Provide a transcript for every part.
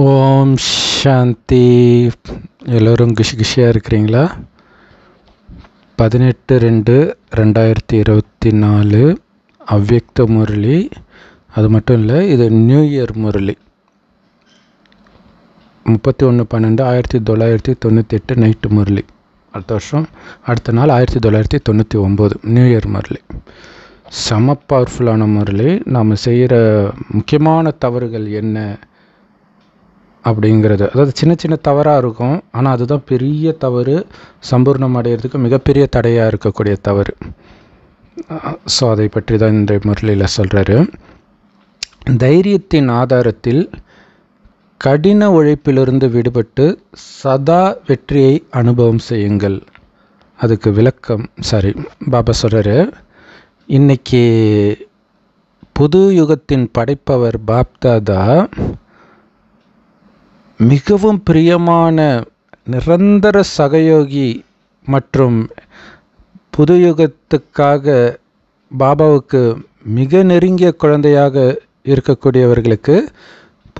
ஓம் சாந்தி எல்லோரும் கிஷி கிஷியாக இருக்கிறீங்களா பதினெட்டு ரெண்டு ரெண்டாயிரத்தி இருபத்தி நாலு அவ்வக்த முரளி அது மட்டும் இல்லை இது நியூ இயர் முரளி முப்பத்தி ஒன்று பன்னெண்டு ஆயிரத்தி தொள்ளாயிரத்தி தொண்ணூற்றி எட்டு நைட்டு முரளி அடுத்த வருஷம் அடுத்த நாள் ஆயிரத்தி தொள்ளாயிரத்தி தொண்ணூற்றி ஒம்பது நியூ இயர் முரளி செம பவர்ஃபுல்லான முரளி நாம் செய்கிற முக்கியமான தவறுகள் என்ன அப்படிங்கிறது அதாவது சின்ன சின்ன தவறாக இருக்கும் ஆனால் அதுதான் பெரிய தவறு சம்பூர்ணம் அடையிறதுக்கு மிகப்பெரிய தடையாக இருக்கக்கூடிய தவறு ஸோ அதை பற்றி தான் இன்றைய முரளியில் சொல்கிறாரு தைரியத்தின் ஆதாரத்தில் கடின உழைப்பிலிருந்து விடுபட்டு சதா வெற்றியை அனுபவம் செய்யுங்கள் அதுக்கு விளக்கம் சாரி பாபா சொல்கிறாரு இன்றைக்கி புது யுகத்தின் படைப்பவர் பாப்தாதா மிகவும் பிரியமான நிரந்தர சகயோகி மற்றும் புதுயுகத்துக்காக பாபாவுக்கு மிக நெருங்கிய குழந்தையாக இருக்கக்கூடியவர்களுக்கு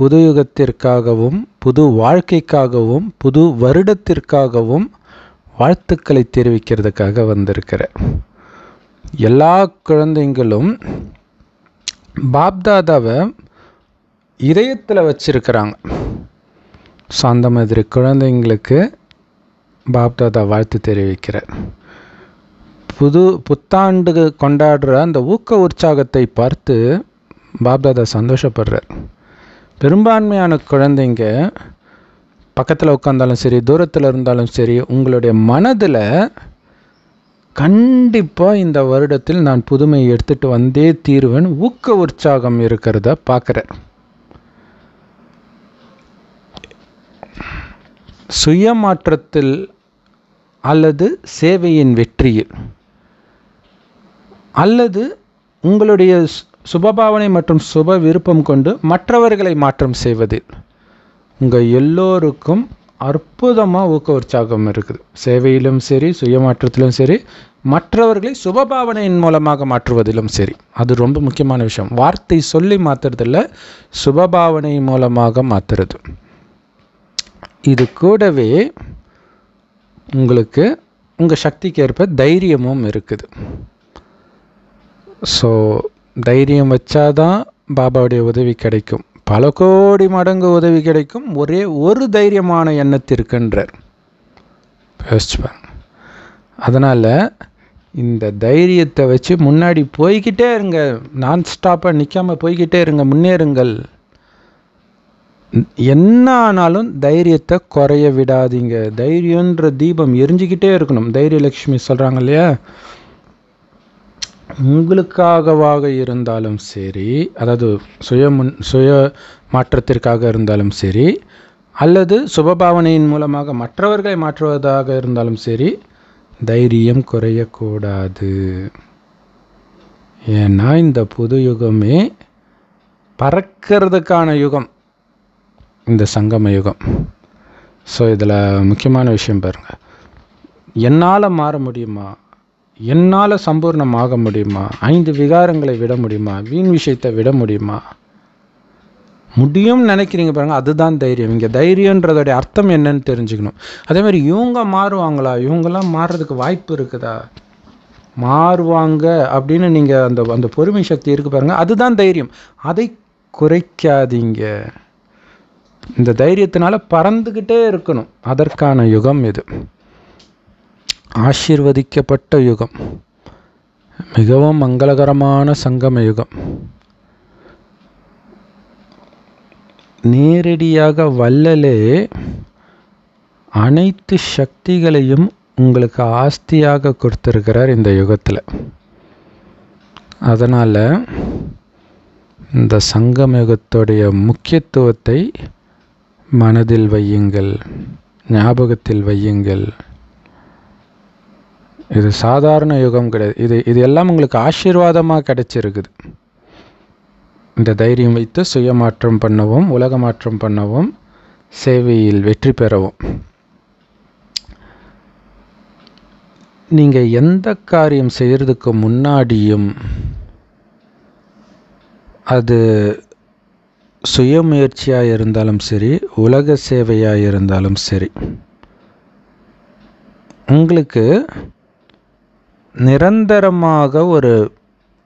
புதுயுகத்திற்காகவும் புது வாழ்க்கைக்காகவும் புது வருடத்திற்காகவும் வாழ்த்துக்களை தெரிவிக்கிறதுக்காக வந்திருக்கிறேன் எல்லா குழந்தைங்களும் பாப்தாதாவை இதயத்தில் வச்சிருக்கிறாங்க ஸோ அந்த மாதிரி குழந்தைங்களுக்கு பாப்தாதா வாழ்த்து தெரிவிக்கிறார் புது புத்தாண்டு கொண்டாடுற அந்த ஊக்க உற்சாகத்தை பார்த்து பாப்தாதா சந்தோஷப்படுறார் பெரும்பான்மையான குழந்தைங்க பக்கத்தில் உட்காந்தாலும் சரி தூரத்தில் இருந்தாலும் சரி உங்களுடைய மனதில் கண்டிப்பாக இந்த வருடத்தில் நான் புதுமையை எடுத்துகிட்டு வந்தே தீர்வேன் ஊக்க உற்சாகம் இருக்கிறத பார்க்குறேன் சுயமாற்றத்தில் அல்லது சேவையின் வெற்றியில் அல்லது உங்களுடைய சுபபாவனை மற்றும் சுப விருப்பம் கொண்டு மற்றவர்களை மாற்றம் செய்வதில் உங்கள் எல்லோருக்கும் அற்புதமாக ஊக்க உற்சாகம் இருக்குது சேவையிலும் சரி சுயமாற்றத்திலும் சரி மற்றவர்களை சுபபாவனையின் மூலமாக மாற்றுவதிலும் சரி அது ரொம்ப முக்கியமான விஷயம் வார்த்தை சொல்லி மாற்றுறதில்ல சுபபாவனை மூலமாக மாற்றுறது இது கூடவே உங்களுக்கு உங்கள் சக்திக்கு ஏற்ப தைரியமும் இருக்குது ஸோ தைரியம் வச்சாதான் பாபாவுடைய உதவி கிடைக்கும் பல கோடி மடங்கு உதவி கிடைக்கும் ஒரே ஒரு தைரியமான எண்ணத்திற்குன்றார் யோசிச்சு அதனால் இந்த தைரியத்தை வச்சு முன்னாடி போய்கிட்டே இருங்க நான் ஸ்டாப்பாக நிற்காமல் போய்கிட்டே இருங்க முன்னேறுங்கள் என்ன ஆனாலும் தைரியத்தை குறைய விடாதீங்க தைரியன்ற தீபம் எரிஞ்சிக்கிட்டே இருக்கணும் தைரியலட்சுமி சொல்கிறாங்க இல்லையா உங்களுக்காகவாக இருந்தாலும் சரி அதாவது சுய முன் சுய மாற்றத்திற்காக இருந்தாலும் சரி அல்லது சுபபாவனையின் மூலமாக மற்றவர்களை மாற்றுவதாக இருந்தாலும் சரி தைரியம் குறையக்கூடாது ஏன்னா இந்த புது யுகமே பறக்கிறதுக்கான யுகம் இந்த சங்கம யுகம் ஸோ இதில் முக்கியமான விஷயம் பாருங்கள் என்னால் மாற முடியுமா என்னால் சம்பூர்ணமாக முடியுமா ஐந்து விகாரங்களை விட முடியுமா வீண் விஷயத்தை விட முடியுமா முடியும்னு நினைக்கிறீங்க பாருங்கள் அதுதான் தைரியம் இங்கே தைரியன்றதோடைய அர்த்தம் என்னன்னு தெரிஞ்சுக்கணும் அதேமாதிரி இவங்க மாறுவாங்களா இவங்கெல்லாம் மாறுறதுக்கு வாய்ப்பு இருக்குதா மாறுவாங்க அப்படின்னு நீங்கள் அந்த அந்த பொறுமை சக்தி இருக்கு பாருங்கள் அதுதான் தைரியம் அதை குறைக்காதீங்க இந்த தைரியத்தினால பறந்துக்கிட்டே இருக்கணும் அதற்கான யுகம் இது ஆசிர்வதிக்கப்பட்ட யுகம் மிகவும் மங்களகரமான சங்கம யுகம் நேரடியாக வல்லலே அனைத்து சக்திகளையும் உங்களுக்கு ஆஸ்தியாக கொடுத்துருக்கிறார் இந்த யுகத்தில் அதனால் இந்த சங்கம் யுகத்துடைய முக்கியத்துவத்தை மனதில் வையுங்கள் ஞாபகத்தில் வையுங்கள் இது சாதாரண யுகம் கிடையாது இது இது எல்லாம் உங்களுக்கு ஆசீர்வாதமாக கிடைச்சிருக்குது இந்த தைரியம் வைத்து சுயமாற்றம் பண்ணவும் உலக மாற்றம் பண்ணவும் சேவையில் வெற்றி பெறவும் நீங்கள் எந்த காரியம் செய்கிறதுக்கு முன்னாடியும் அது சுயமுயற்சியாக இருந்தாலும் சரி உலக சேவையாக இருந்தாலும் சரி உங்களுக்கு நிரந்தரமாக ஒரு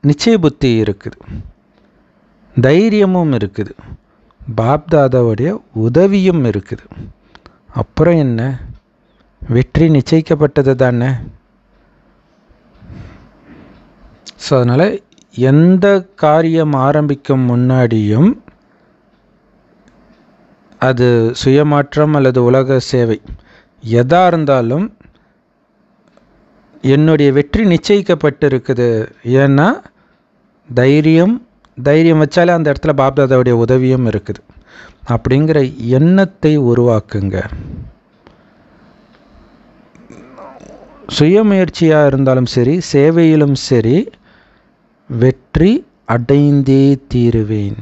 நிச்சய புத்தி இருக்குது தைரியமும் இருக்குது பாப்தாதாவுடைய உதவியும் இருக்குது அப்புறம் என்ன வெற்றி நிச்சயிக்கப்பட்டது தானே ஸோ அதனால் எந்த காரியம் ஆரம்பிக்கும் முன்னாடியும் அது சுயமாற்றம் அல்லது உலக சேவை எதா இருந்தாலும் என்னுடைய வெற்றி நிச்சயிக்கப்பட்டு இருக்குது ஏன்னா தைரியம் தைரியம் வச்சாலே அந்த இடத்துல பாப்தாதாவுடைய உதவியும் இருக்குது அப்படிங்கிற எண்ணத்தை உருவாக்குங்க சுயமுயற்சியாக இருந்தாலும் சரி சேவையிலும் சரி வெற்றி அடைந்தே தீருவேன்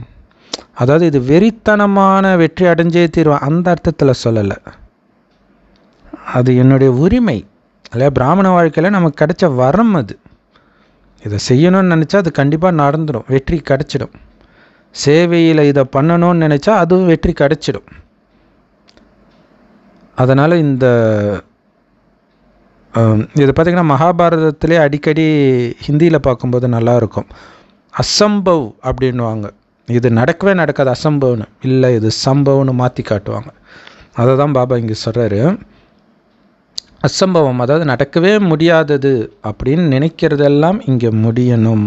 அதாவது இது வெறித்தனமான வெற்றி அடைஞ்சே தீர்வான் அந்த அர்த்தத்தில் சொல்லலை அது என்னுடைய உரிமை இல்லையா பிராமண வாழ்க்கையில் நமக்கு கிடைச்ச வரம் அது இதை செய்யணும்னு நினச்சா அது கண்டிப்பாக நடந்துடும் வெற்றி கிடச்சிடும் சேவையில் இதை பண்ணணும்னு நினச்சா அதுவும் வெற்றி கிடச்சிடும் அதனால் இந்த இதை பார்த்திங்கன்னா மகாபாரதத்திலே அடிக்கடி ஹிந்தியில் பார்க்கும்போது நல்லாயிருக்கும் அசம்பவ் அப்படின்வாங்க இது நடக்கவே நடக்காது அசம்பவம்னு இல்லை இது சம்பவம்னு மாற்றி காட்டுவாங்க அதை தான் பாபா இங்கே சொல்கிறாரு அசம்பவம் அதாவது நடக்கவே முடியாதது அப்படின்னு நினைக்கிறதெல்லாம் இங்கே முடியணும்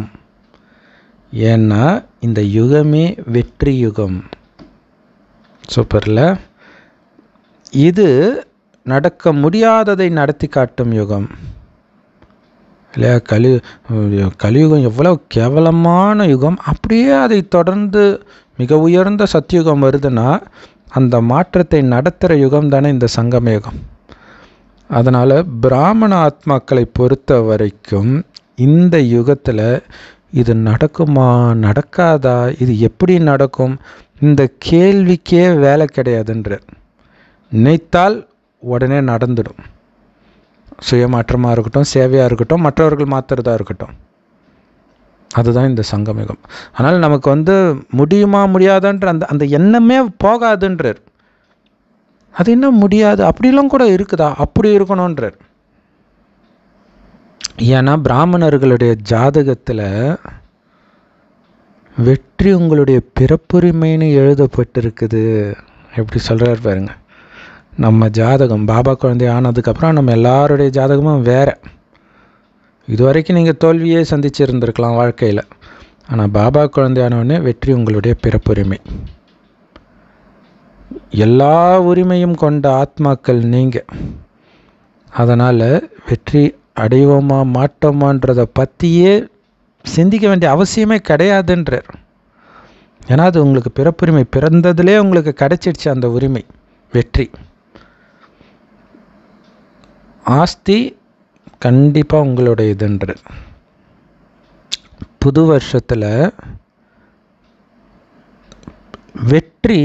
ஏன்னா இந்த யுகமே வெற்றி யுகம் சூப்பரில் இது நடக்க முடியாததை நடத்தி காட்டும் யுகம் இல்லையா கலி கலியுகம் எவ்வளோ கேவலமான யுகம் அப்படியே அதை தொடர்ந்து மிக உயர்ந்த சத்தியுகம் வருதுன்னா அந்த மாற்றத்தை நடத்துகிற யுகம் தானே இந்த சங்கம் யுகம் அதனால் பிராமண ஆத்மாக்களை பொறுத்த வரைக்கும் இந்த யுகத்தில் இது நடக்குமா நடக்காதா இது எப்படி நடக்கும் இந்த கேள்விக்கே வேலை கிடையாதுன்ற நினைத்தால் உடனே நடந்துடும் சுயமாற்றமாக இருக்கட்டும் சேவையாக இருக்கட்டும் மற்றவர்கள் மாற்றுறதா இருக்கட்டும் அதுதான் இந்த சங்கமிகம் ஆனால் நமக்கு வந்து முடியுமா முடியாதுன்ற அந்த அந்த எண்ணமே போகாதுன்றார் அது என்ன முடியாது அப்படிலாம் கூட இருக்குதா அப்படி இருக்கணுன்றார் ஏன்னா பிராமணர்களுடைய ஜாதகத்தில் வெற்றி உங்களுடைய பிறப்புரிமைன்னு எழுதப்பட்டிருக்குது எப்படி சொல்கிறார் பாருங்கள் நம்ம ஜாதகம் பாபா குழந்தை ஆனதுக்கப்புறம் நம்ம எல்லாருடைய ஜாதகமும் வேறு இது வரைக்கும் நீங்கள் தோல்வியே சந்திச்சிருந்துருக்கலாம் வாழ்க்கையில் ஆனால் பாபா குழந்தையானவொடனே வெற்றி உங்களுடைய பிறப்புரிமை எல்லா உரிமையும் கொண்ட ஆத்மாக்கள் நீங்கள் அதனால் வெற்றி அடைவோமா மாட்டோமான்றதை பற்றியே சிந்திக்க வேண்டிய அவசியமே கிடையாதுன்றார் ஏன்னா அது உங்களுக்கு பிறப்புரிமை பிறந்ததுலேயே உங்களுக்கு கிடைச்சிடுச்சு அந்த உரிமை வெற்றி ஆஸ்தி கண்டிப்பாக உங்களுடைய இதுன்று புது வருஷத்தில் வெற்றி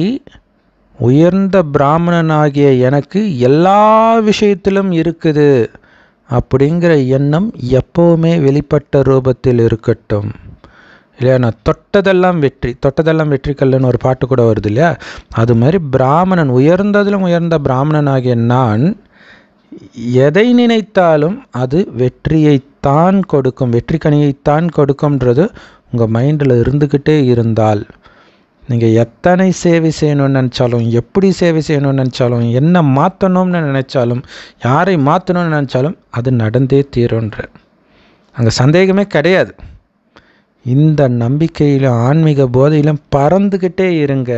உயர்ந்த பிராமணனாகிய எனக்கு எல்லா விஷயத்திலும் இருக்குது அப்படிங்கிற எண்ணம் எப்போவுமே வெளிப்பட்ட ரூபத்தில் இருக்கட்டும் இல்லையா நான் தொட்டதெல்லாம் வெற்றி தொட்டதெல்லாம் வெற்றிக்கல்லன்னு ஒரு பாட்டு கூட வருது இல்லையா அது மாதிரி பிராமணன் உயர்ந்ததிலும் உயர்ந்த பிராமணனாகிய நான் எதை நினைத்தாலும் அது வெற்றியைத்தான் கொடுக்கும் வெற்றி கனியைத்தான் கொடுக்கும்ன்றது உங்கள் மைண்டில் இருந்துக்கிட்டே இருந்தால் நீங்கள் எத்தனை சேவை செய்யணும்னு நினச்சாலும் எப்படி சேவை செய்யணும்னு நினச்சாலும் என்ன மாற்றணும்னு நினச்சாலும் யாரை மாற்றணும்னு நினச்சாலும் அது நடந்தே தீரும்ன்ற அங்கே சந்தேகமே கிடையாது இந்த நம்பிக்கையிலும் ஆன்மீக போதையிலும் பறந்துக்கிட்டே இருங்க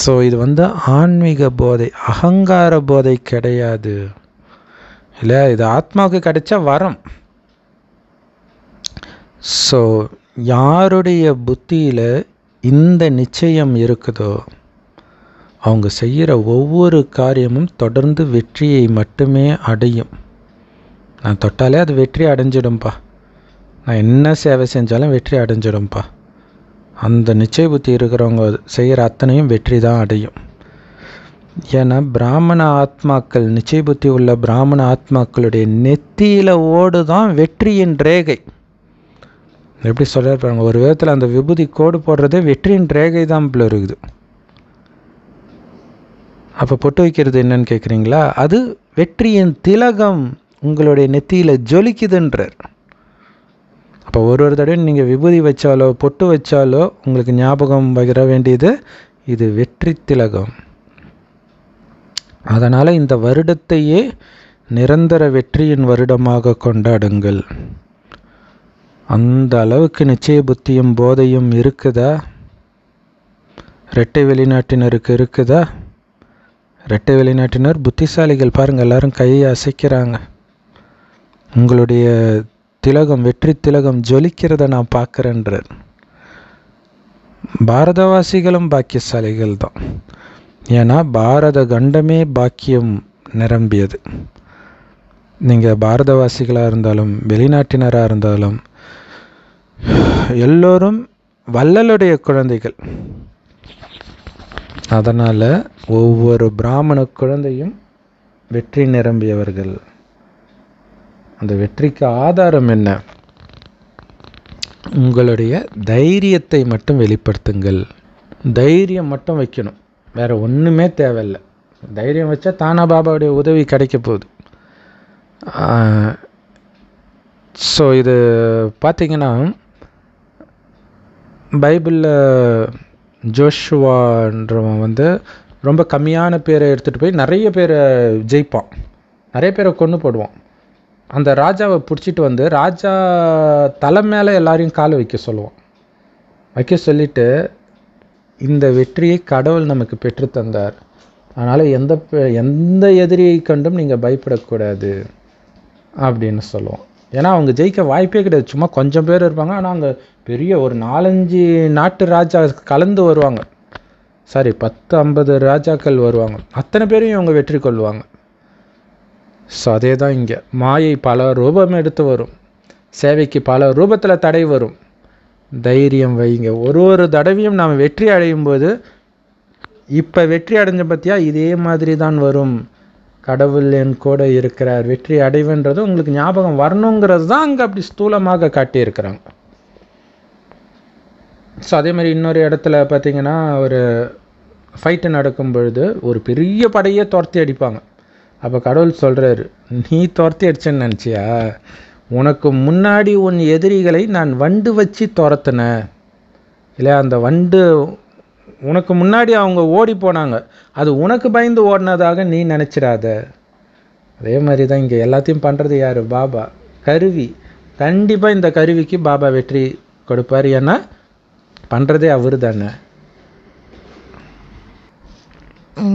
ஸோ இது வந்து ஆன்மீக போதை அகங்கார போதை கிடையாது இல்லை இது ஆத்மாவுக்கு கிடைச்ச வரம் ஸோ யாருடைய புத்தியில் இந்த நிச்சயம் இருக்குதோ அவங்க செய்கிற ஒவ்வொரு காரியமும் தொடர்ந்து வெற்றியை மட்டுமே அடையும் நான் தொட்டாலே அது வெற்றி அடைஞ்சிடும்ப்பா நான் என்ன சேவை செஞ்சாலும் வெற்றி அடைஞ்சிடும்ப்பா அந்த நிச்சய புத்தி இருக்கிறவங்க செய்கிற அத்தனையும் வெற்றி தான் அடையும் ஏன்னா பிராமண ஆத்மாக்கள் நிச்சய புத்தி உள்ள பிராமண ஆத்மாக்களுடைய நெத்தியில் ஓடு தான் வெற்றியின் ரேகை எப்படி சொல்லியிருப்பாங்க ஒரு விதத்தில் அந்த விபூதி கோடு போடுறதே வெற்றியின் ரேகை தான் இப்போ இருக்குது அப்போ பொட்டு வைக்கிறது என்னன்னு கேட்குறீங்களா அது வெற்றியின் திலகம் உங்களுடைய நெத்தியில் ஜொலிக்குதுன்றார் அப்போ ஒரு ஒரு தடவை நீங்கள் விபூதி வச்சாலோ பொட்டு வச்சாலோ உங்களுக்கு ஞாபகம் வகிற வேண்டியது இது வெற்றி திலகம் அதனால் இந்த வருடத்தையே நிரந்தர வெற்றியின் வருடமாக கொண்டாடுங்கள் அந்த அளவுக்கு நிச்சய புத்தியும் போதையும் இருக்குதா ரெட்டை வெளிநாட்டினருக்கு இருக்குதா ரெட்டை வெளிநாட்டினர் புத்திசாலிகள் பாருங்கள் எல்லாரும் கையை அசைக்கிறாங்க உங்களுடைய திலகம் வெற்றி திலகம் ஜொலிக்கிறத நான் பார்க்குறேன்றார் பாரதவாசிகளும் பாக்கியசாலிகள் தான் ஏன்னா பாரத கண்டமே பாக்கியம் நிரம்பியது நீங்கள் பாரதவாசிகளாக இருந்தாலும் வெளிநாட்டினராக இருந்தாலும் எல்லோரும் வள்ளலுடைய குழந்தைகள் அதனால் ஒவ்வொரு பிராமண குழந்தையும் வெற்றி நிரம்பியவர்கள் அந்த வெற்றிக்கு ஆதாரம் என்ன உங்களுடைய தைரியத்தை மட்டும் வெளிப்படுத்துங்கள் தைரியம் மட்டும் வைக்கணும் வேறு ஒன்றுமே தேவையில்லை தைரியம் வச்சா தானா பாபாவுடைய உதவி கிடைக்க போகுது ஸோ இது பார்த்திங்கன்னா பைபிளில் ஜோஷுவான்றவன் வந்து ரொம்ப கம்மியான பேரை எடுத்துகிட்டு போய் நிறைய பேரை ஜெயிப்பான் நிறைய பேரை கொண்டு போடுவான் அந்த ராஜாவை பிடிச்சிட்டு வந்து ராஜா தலை மேலே எல்லாரையும் காலை வைக்க சொல்லுவான் வைக்க சொல்லிட்டு இந்த வெற்றியை கடவுள் நமக்கு பெற்று தந்தார் அதனால் எந்த எந்த எதிரியை கண்டும் நீங்கள் பயப்படக்கூடாது அப்படின்னு சொல்லுவோம் ஏன்னா அவங்க ஜெயிக்க வாய்ப்பே கிடையாது சும்மா கொஞ்சம் பேர் இருப்பாங்க ஆனால் அங்கே பெரிய ஒரு நாலஞ்சு நாட்டு ராஜா கலந்து வருவாங்க சாரி பத்து ஐம்பது ராஜாக்கள் வருவாங்க அத்தனை பேரையும் இவங்க வெற்றி கொள்வாங்க ஸோ அதே தான் இங்கே மாயை பல ரூபம் எடுத்து வரும் சேவைக்கு பல ரூபத்தில் தடை வரும் தைரியம் வைங்க ஒரு ஒரு தடவையும் நாம் வெற்றி அடையும் போது இப்போ வெற்றி அடைஞ்ச பற்றியா இதே மாதிரி தான் வரும் கடவுள் என் கூட இருக்கிறார் வெற்றி அடைவுன்றது உங்களுக்கு ஞாபகம் வரணுங்கிறது தான் அங்கே அப்படி ஸ்தூலமாக காட்டியிருக்கிறாங்க ஸோ அதே மாதிரி இன்னொரு இடத்துல பார்த்தீங்கன்னா ஒரு ஃபைட்டு நடக்கும் பொழுது ஒரு பெரிய படையே துரத்தி அடிப்பாங்க அப்போ கடவுள் சொல்கிறார் நீ துரத்தி அடிச்சேன்னு நினச்சியா உனக்கு முன்னாடி உன் எதிரிகளை நான் வண்டு வச்சு துரத்துனேன் இல்லை அந்த வண்டு உனக்கு முன்னாடி அவங்க ஓடி போனாங்க அது உனக்கு பயந்து ஓடினதாக நீ நினச்சிடாத அதே மாதிரி தான் இங்கே எல்லாத்தையும் பண்ணுறது யார் பாபா கருவி கண்டிப்பாக இந்த கருவிக்கு பாபா வெற்றி கொடுப்பார் ஏன்னா பண்ணுறதே அவர் தானே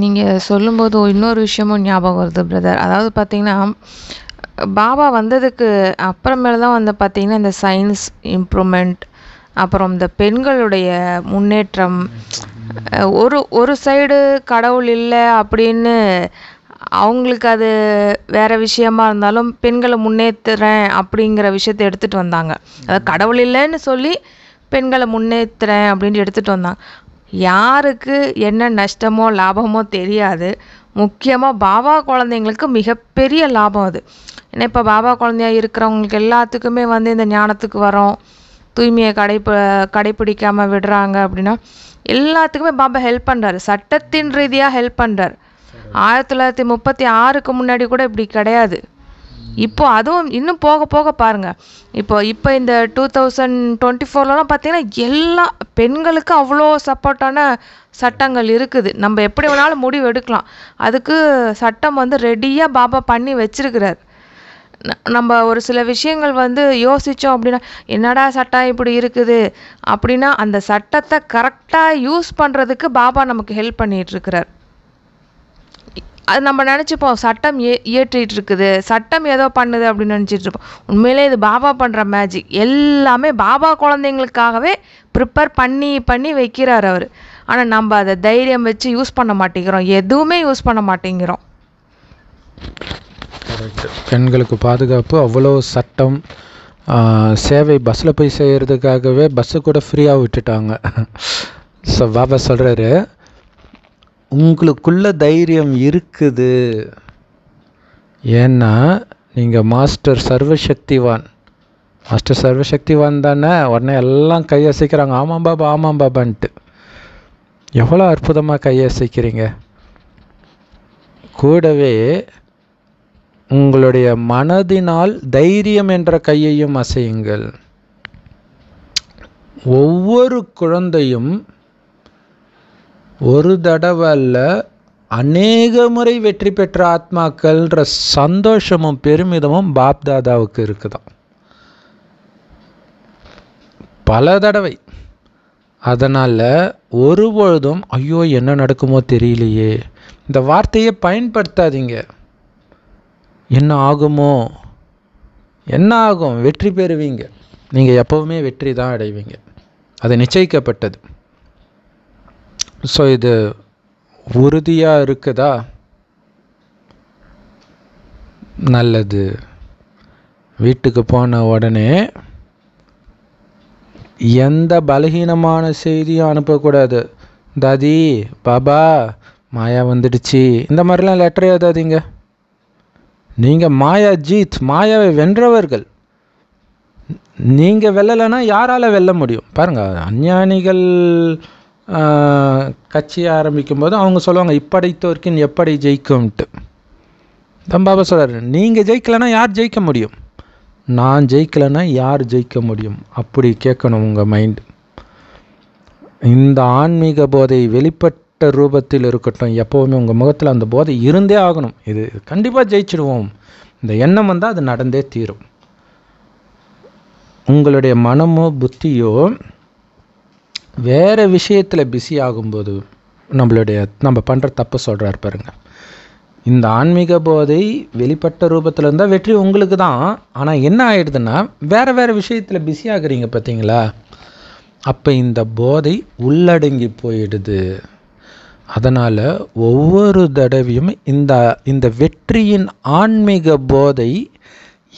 நீங்கள் சொல்லும்போது இன்னொரு விஷயமும் ஞாபகம் வருது பிரதர் அதாவது பார்த்திங்கன்னா பாபா வந்ததுக்கு அப்புறமேல தான் வந்து பார்த்திங்கன்னா இந்த சயின்ஸ் இம்ப்ரூவ்மெண்ட் அப்புறம் இந்த பெண்களுடைய முன்னேற்றம் ஒரு ஒரு சைடு கடவுள் இல்லை அப்படின்னு அவங்களுக்கு அது வேற விஷயமா இருந்தாலும் பெண்களை முன்னேற்றுறேன் அப்படிங்கிற விஷயத்தை எடுத்துகிட்டு வந்தாங்க அதாவது கடவுள் இல்லைன்னு சொல்லி பெண்களை முன்னேற்றுறேன் அப்படின்ட்டு எடுத்துகிட்டு வந்தாங்க யாருக்கு என்ன நஷ்டமோ லாபமோ தெரியாது முக்கியமாக பாபா குழந்தைங்களுக்கு மிகப்பெரிய லாபம் அது ஏன்னா இப்போ பாபா குழந்தையா இருக்கிறவங்களுக்கு எல்லாத்துக்குமே வந்து இந்த ஞானத்துக்கு வரோம் தூய்மையை கடைப்ப கடைப்பிடிக்காமல் விடுறாங்க அப்படின்னா எல்லாத்துக்குமே பாபா ஹெல்ப் பண்ணுறாரு சட்டத்தின் ரீதியாக ஹெல்ப் பண்ணுறார் ஆயிரத்தி தொள்ளாயிரத்தி முப்பத்தி ஆறுக்கு முன்னாடி கூட இப்படி கிடையாது இப்போது அதுவும் இன்னும் போக போக பாருங்கள் இப்போ இப்போ இந்த டூ தௌசண்ட் டுவெண்ட்டி ஃபோர்லலாம் பார்த்தீங்கன்னா எல்லா பெண்களுக்கு அவ்வளோ சப்போர்ட்டான சட்டங்கள் இருக்குது நம்ம எப்படி வேணாலும் முடிவு எடுக்கலாம் அதுக்கு சட்டம் வந்து ரெடியாக பாபா பண்ணி வச்சிருக்கிறார் நம்ம ஒரு சில விஷயங்கள் வந்து யோசித்தோம் அப்படின்னா என்னடா சட்டம் இப்படி இருக்குது அப்படின்னா அந்த சட்டத்தை கரெக்டாக யூஸ் பண்ணுறதுக்கு பாபா நமக்கு ஹெல்ப் பண்ணிகிட்ருக்கிறார் அது நம்ம நினச்சிப்போம் சட்டம் ஏ இயற்றிட்டு இருக்குது சட்டம் ஏதோ பண்ணுது அப்படின்னு நினச்சிட்டு இருப்போம் உண்மையிலே இது பாபா பண்ணுற மேஜிக் எல்லாமே பாபா குழந்தைங்களுக்காகவே ப்ரிப்பேர் பண்ணி பண்ணி வைக்கிறார் அவர் ஆனால் நம்ம அதை தைரியம் வச்சு யூஸ் பண்ண மாட்டேங்கிறோம் எதுவுமே யூஸ் பண்ண மாட்டேங்கிறோம் பெண்களுக்கு பாதுகாப்பு அவ்வளோ சட்டம் சேவை பஸ்ஸில் போய் செய்கிறதுக்காகவே பஸ்ஸு கூட ஃப்ரீயாக விட்டுட்டாங்க ஸோ பாபா சொல்கிறாரு உங்களுக்குள்ள தைரியம் இருக்குது ஏன்னா நீங்கள் மாஸ்டர் சர்வசக்திவான் மாஸ்டர் சர்வசக்திவான் தானே உடனே எல்லாம் கையசைக்கிறாங்க ஆமாம் பாபா ஆமாம் பாபான்ட்டு எவ்வளோ அற்புதமாக கையசைக்கிறீங்க கூடவே உங்களுடைய மனதினால் தைரியம் என்ற கையையும் அசையுங்கள் ஒவ்வொரு குழந்தையும் ஒரு தடவை அல்ல அநேக முறை வெற்றி பெற்ற ஆத்மாக்கள்ன்ற சந்தோஷமும் பெருமிதமும் பாப்தாதாவுக்கு இருக்குதான் பல தடவை அதனால் ஒருபொழுதும் ஐயோ என்ன நடக்குமோ தெரியலையே இந்த வார்த்தையை பயன்படுத்தாதீங்க என்ன ஆகுமோ என்ன ஆகும் வெற்றி பெறுவீங்க நீங்கள் எப்போவுமே வெற்றி தான் அடைவீங்க அது நிச்சயிக்கப்பட்டது ஸோ இது உறுதியாக இருக்குதா நல்லது வீட்டுக்கு போன உடனே எந்த பலகீனமான செய்தியும் அனுப்பக்கூடாது தாதி பாபா மாயா வந்துடுச்சு இந்த மாதிரிலாம் லெட்டர் எழுதாதீங்க நீங்கள் மாயா ஜீத் மாயாவை வென்றவர்கள் நீங்கள் வெல்லலைன்னா யாரால் வெல்ல முடியும் பாருங்கள் அஞ்ஞானிகள் கட்சியை ஆரம்பிக்கும் போது அவங்க சொல்லுவாங்க இப்படைத்தோர்க்கின் எப்படி ஜெயிக்கும்ட்டு தம்பாபா சொல்கிறார் நீங்கள் ஜெயிக்கலைன்னா யார் ஜெயிக்க முடியும் நான் ஜெயிக்கலைன்னா யார் ஜெயிக்க முடியும் அப்படி கேட்கணும் உங்கள் மைண்டு இந்த ஆன்மீக போதை வெளிப்பட்ட ரூபத்தில் இருக்கட்டும் எப்போவுமே உங்கள் முகத்தில் அந்த போதை இருந்தே ஆகணும் இது கண்டிப்பாக ஜெயிச்சிடுவோம் இந்த எண்ணம் வந்தால் அது நடந்தே தீரும் உங்களுடைய மனமோ புத்தியோ வேறு விஷயத்தில் பிஸி ஆகும்போது நம்மளுடைய நம்ம பண்ணுற தப்பு சொல்கிறார் பாருங்க இந்த ஆன்மீக போதை வெளிப்பட்ட ரூபத்தில் இருந்தால் வெற்றி உங்களுக்கு தான் ஆனால் என்ன ஆகிடுதுன்னா வேறு வேறு விஷயத்தில் பிஸி ஆகுறீங்க பார்த்தீங்களா அப்போ இந்த போதை உள்ளடங்கி போயிடுது அதனால் ஒவ்வொரு தடவையும் இந்த இந்த வெற்றியின் ஆன்மீக போதை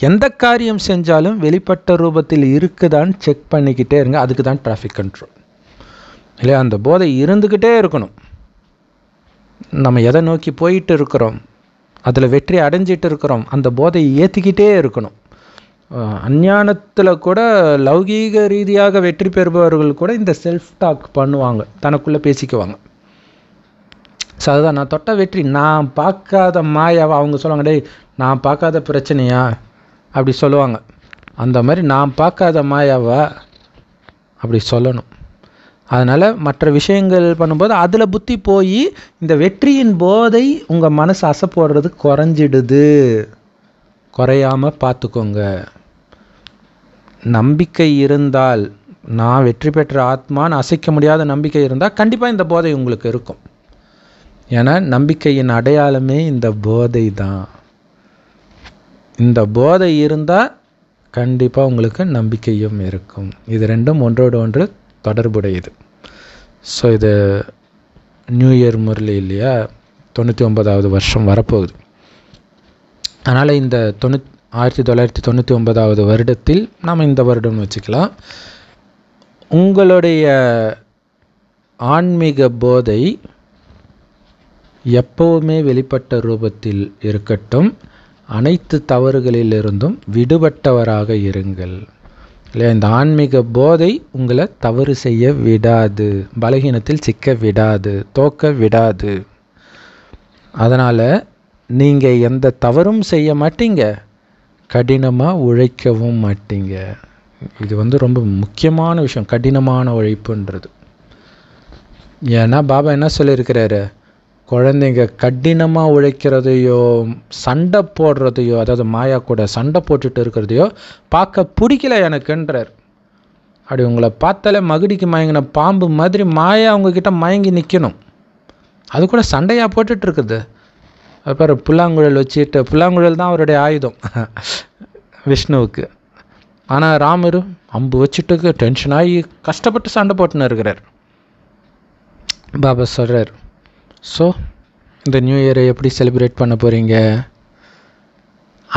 எந்த காரியம் செஞ்சாலும் வெளிப்பட்ட ரூபத்தில் இருக்குதான்னு செக் பண்ணிக்கிட்டே இருங்க அதுக்கு தான் டிராஃபிக் கண்ட்ரோல் இல்லையா அந்த போதை இருந்துக்கிட்டே இருக்கணும் நம்ம எதை நோக்கி போயிட்டு இருக்கிறோம் அதில் வெற்றி அடைஞ்சிட்டு இருக்கிறோம் அந்த போதையை ஏற்றிக்கிட்டே இருக்கணும் அஞ்ஞானத்தில் கூட லௌகீக ரீதியாக வெற்றி பெறுபவர்கள் கூட இந்த செல்ஃப் டாக் பண்ணுவாங்க தனக்குள்ளே பேசிக்குவாங்க ஸோ அதுதான் நான் தொட்ட வெற்றி நான் பார்க்காத மாயாவா அவங்க சொல்லுவாங்க டேய் நான் பார்க்காத பிரச்சனையா அப்படி சொல்லுவாங்க அந்த மாதிரி நான் பார்க்காத மாயாவா அப்படி சொல்லணும் அதனால் மற்ற விஷயங்கள் பண்ணும்போது அதில் புத்தி போய் இந்த வெற்றியின் போதை உங்கள் மனசு போடுறது குறைஞ்சிடுது குறையாமல் பார்த்துக்கோங்க நம்பிக்கை இருந்தால் நான் வெற்றி பெற்ற ஆத்மான்னு அசைக்க முடியாத நம்பிக்கை இருந்தால் கண்டிப்பாக இந்த போதை உங்களுக்கு இருக்கும் ஏன்னா நம்பிக்கையின் அடையாளமே இந்த போதை தான் இந்த போதை இருந்தால் கண்டிப்பாக உங்களுக்கு நம்பிக்கையும் இருக்கும் இது ரெண்டும் ஒன்றோடு ஒன்று தொடர்புடையது ஸோ இது நியூ இயர் முரளி இல்லையா தொண்ணூற்றி ஒன்பதாவது வருஷம் வரப்போகுது அதனால் இந்த தொண்ணூ ஆயிரத்தி தொள்ளாயிரத்தி தொண்ணூற்றி ஒன்பதாவது வருடத்தில் நாம் இந்த வருடம்னு வச்சுக்கலாம் உங்களுடைய ஆன்மீக போதை எப்போவுமே வெளிப்பட்ட ரூபத்தில் இருக்கட்டும் அனைத்து தவறுகளிலிருந்தும் விடுபட்டவராக இருங்கள் இல்லையா இந்த ஆன்மீக போதை உங்களை தவறு செய்ய விடாது பலகீனத்தில் சிக்க விடாது தோக்க விடாது அதனால் நீங்கள் எந்த தவறும் செய்ய மாட்டீங்க கடினமாக உழைக்கவும் மாட்டீங்க இது வந்து ரொம்ப முக்கியமான விஷயம் கடினமான உழைப்புன்றது ஏன்னா பாபா என்ன சொல்லியிருக்கிறாரு குழந்தைங்க கடினமாக உழைக்கிறதையோ சண்டை போடுறதையோ அதாவது மாயா கூட சண்டை போட்டுட்டு இருக்கிறதையோ பார்க்க பிடிக்கல எனக்குன்றார் அப்படி உங்களை பார்த்தாலே மகுடிக்கு மயங்கின பாம்பு மாதிரி மாயா அவங்கக்கிட்ட மயங்கி நிற்கணும் அது கூட சண்டையாக போட்டுட்ருக்குது அப்புறம் புல்லாங்குழல் வச்சுட்டு புல்லாங்குழல் தான் அவருடைய ஆயுதம் விஷ்ணுவுக்கு ஆனால் ராமர் அம்பு வச்சுட்டுக்கு டென்ஷன் ஆகி கஷ்டப்பட்டு சண்டை போட்டுன்னு இருக்கிறார் பாபா சொல்கிறார் ஸோ இந்த நியூ இயரை எப்படி செலிப்ரேட் பண்ண போகிறீங்க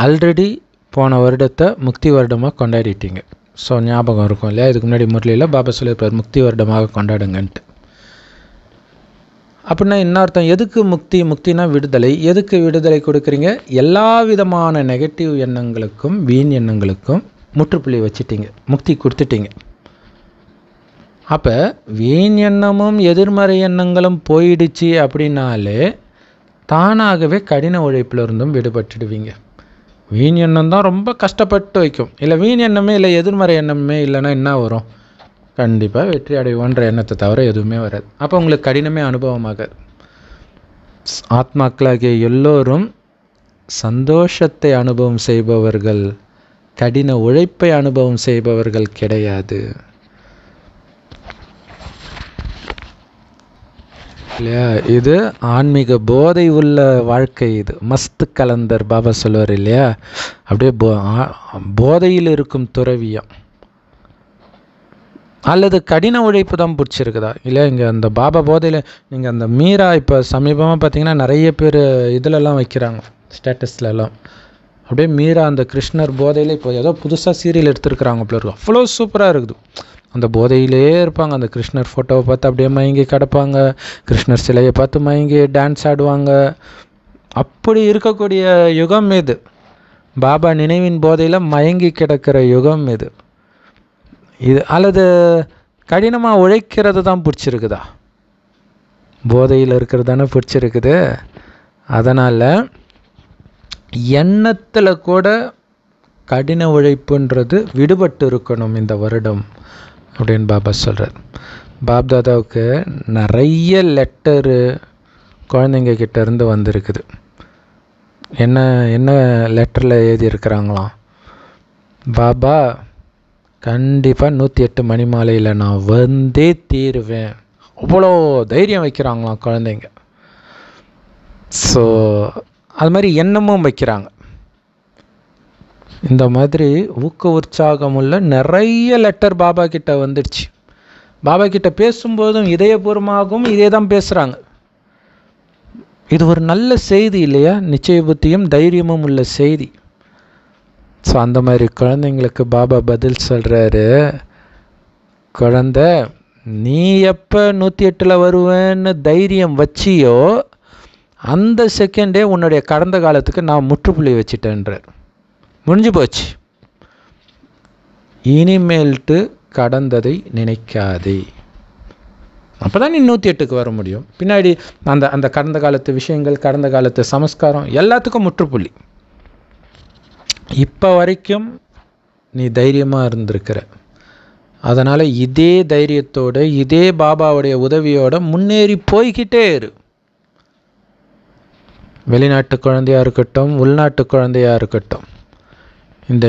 ஆல்ரெடி போன வருடத்தை முக்தி வருடமாக கொண்டாடிட்டீங்க ஸோ ஞாபகம் இருக்கும் இல்லையா இதுக்கு முன்னாடி முரளியில் பாபா சொல்லியிருப்பார் முக்தி வருடமாக கொண்டாடுங்கன்ட்டு அப்படின்னா அர்த்தம் எதுக்கு முக்தி முக்தினா விடுதலை எதுக்கு விடுதலை கொடுக்குறீங்க எல்லா விதமான நெகட்டிவ் எண்ணங்களுக்கும் வீண் எண்ணங்களுக்கும் முற்றுப்புள்ளி வச்சுட்டீங்க முக்தி கொடுத்துட்டீங்க அப்போ வீண் எண்ணமும் எதிர்மறை எண்ணங்களும் போயிடுச்சு அப்படின்னாலே தானாகவே கடின உழைப்பில் இருந்தும் விடுபட்டுடுவீங்க வீண் எண்ணம் தான் ரொம்ப கஷ்டப்பட்டு வைக்கும் இல்லை வீண் எண்ணமே இல்லை எதிர்மறை எண்ணமே இல்லைன்னா என்ன வரும் கண்டிப்பாக வெற்றி அடைவோன்ற எண்ணத்தை தவிர எதுவுமே வராது அப்போ உங்களுக்கு கடினமே அனுபவமாகாது ஆத்மாக்களாகிய எல்லோரும் சந்தோஷத்தை அனுபவம் செய்பவர்கள் கடின உழைப்பை அனுபவம் செய்பவர்கள் கிடையாது இல்லையா இது ஆன்மீக போதை உள்ள வாழ்க்கை இது மஸ்து கலந்தர் பாபா சொல்லுவார் இல்லையா அப்படியே போ போதையில் இருக்கும் துறவியம் அல்லது கடின உழைப்பு தான் பிடிச்சிருக்குதா இல்லையா இங்கே அந்த பாபா போதையில் நீங்கள் அந்த மீரா இப்போ சமீபமாக பார்த்தீங்கன்னா நிறைய பேர் இதிலெல்லாம் வைக்கிறாங்க ஸ்டேட்டஸ்லலாம் அப்படியே மீரா அந்த கிருஷ்ணர் போதையில் இப்போ ஏதோ புதுசாக சீரியல் எடுத்துருக்குறாங்க போல இருக்கும் அவ்வளோ சூப்பராக இருக்குது அந்த போதையிலேயே இருப்பாங்க அந்த கிருஷ்ணர் ஃபோட்டோவை பார்த்து அப்படியே மயங்கி கிடப்பாங்க கிருஷ்ணர் சிலையை பார்த்து மயங்கி டான்ஸ் ஆடுவாங்க அப்படி இருக்கக்கூடிய யுகம் இது பாபா நினைவின் போதையில் மயங்கி கிடக்கிற யுகம் இது இது அல்லது கடினமாக உழைக்கிறது தான் பிடிச்சிருக்குதா போதையில் தானே பிடிச்சிருக்குது அதனால் எண்ணத்தில் கூட கடின உழைப்புன்றது விடுபட்டு இருக்கணும் இந்த வருடம் அப்படின்னு பாபா சொல்கிறார் பாப் தாதாவுக்கு நிறைய லெட்டரு குழந்தைங்க கிட்டேருந்து வந்திருக்குது என்ன என்ன லெட்டரில் எழுதியிருக்கிறாங்களாம் பாபா கண்டிப்பாக நூற்றி எட்டு மணி மாலையில் நான் வந்தே தீருவேன் அவ்வளோ தைரியம் வைக்கிறாங்களாம் குழந்தைங்க ஸோ அது மாதிரி எண்ணமும் வைக்கிறாங்க இந்த மாதிரி ஊக்க உற்சாகமுள்ள நிறைய லெட்டர் பாபா கிட்ட வந்துடுச்சு பாபா கிட்ட பேசும்போதும் இதயபூர்வமாகவும் இதே தான் பேசுகிறாங்க இது ஒரு நல்ல செய்தி இல்லையா நிச்சய புத்தியும் தைரியமும் உள்ள செய்தி ஸோ அந்த மாதிரி குழந்தைங்களுக்கு பாபா பதில் சொல்கிறாரு குழந்த நீ எப்போ நூற்றி எட்டில் வருவேன்னு தைரியம் வச்சியோ அந்த செகண்டே உன்னுடைய கடந்த காலத்துக்கு நான் முற்றுப்புள்ளி வச்சுட்டேன்றார் முடிஞ்சு போச்சு இனிமேல்ட்டு கடந்ததை நினைக்காதே அப்போ தான் நீ நூற்றி எட்டுக்கு வர முடியும் பின்னாடி அந்த அந்த கடந்த காலத்து விஷயங்கள் கடந்த காலத்து சமஸ்காரம் எல்லாத்துக்கும் முற்றுப்புள்ளி இப்போ வரைக்கும் நீ தைரியமாக இருந்திருக்கிற அதனால் இதே தைரியத்தோடு இதே பாபாவுடைய உதவியோட முன்னேறி போய்கிட்டே இரு வெளிநாட்டு குழந்தையாக இருக்கட்டும் உள்நாட்டு குழந்தையாக இருக்கட்டும் இந்த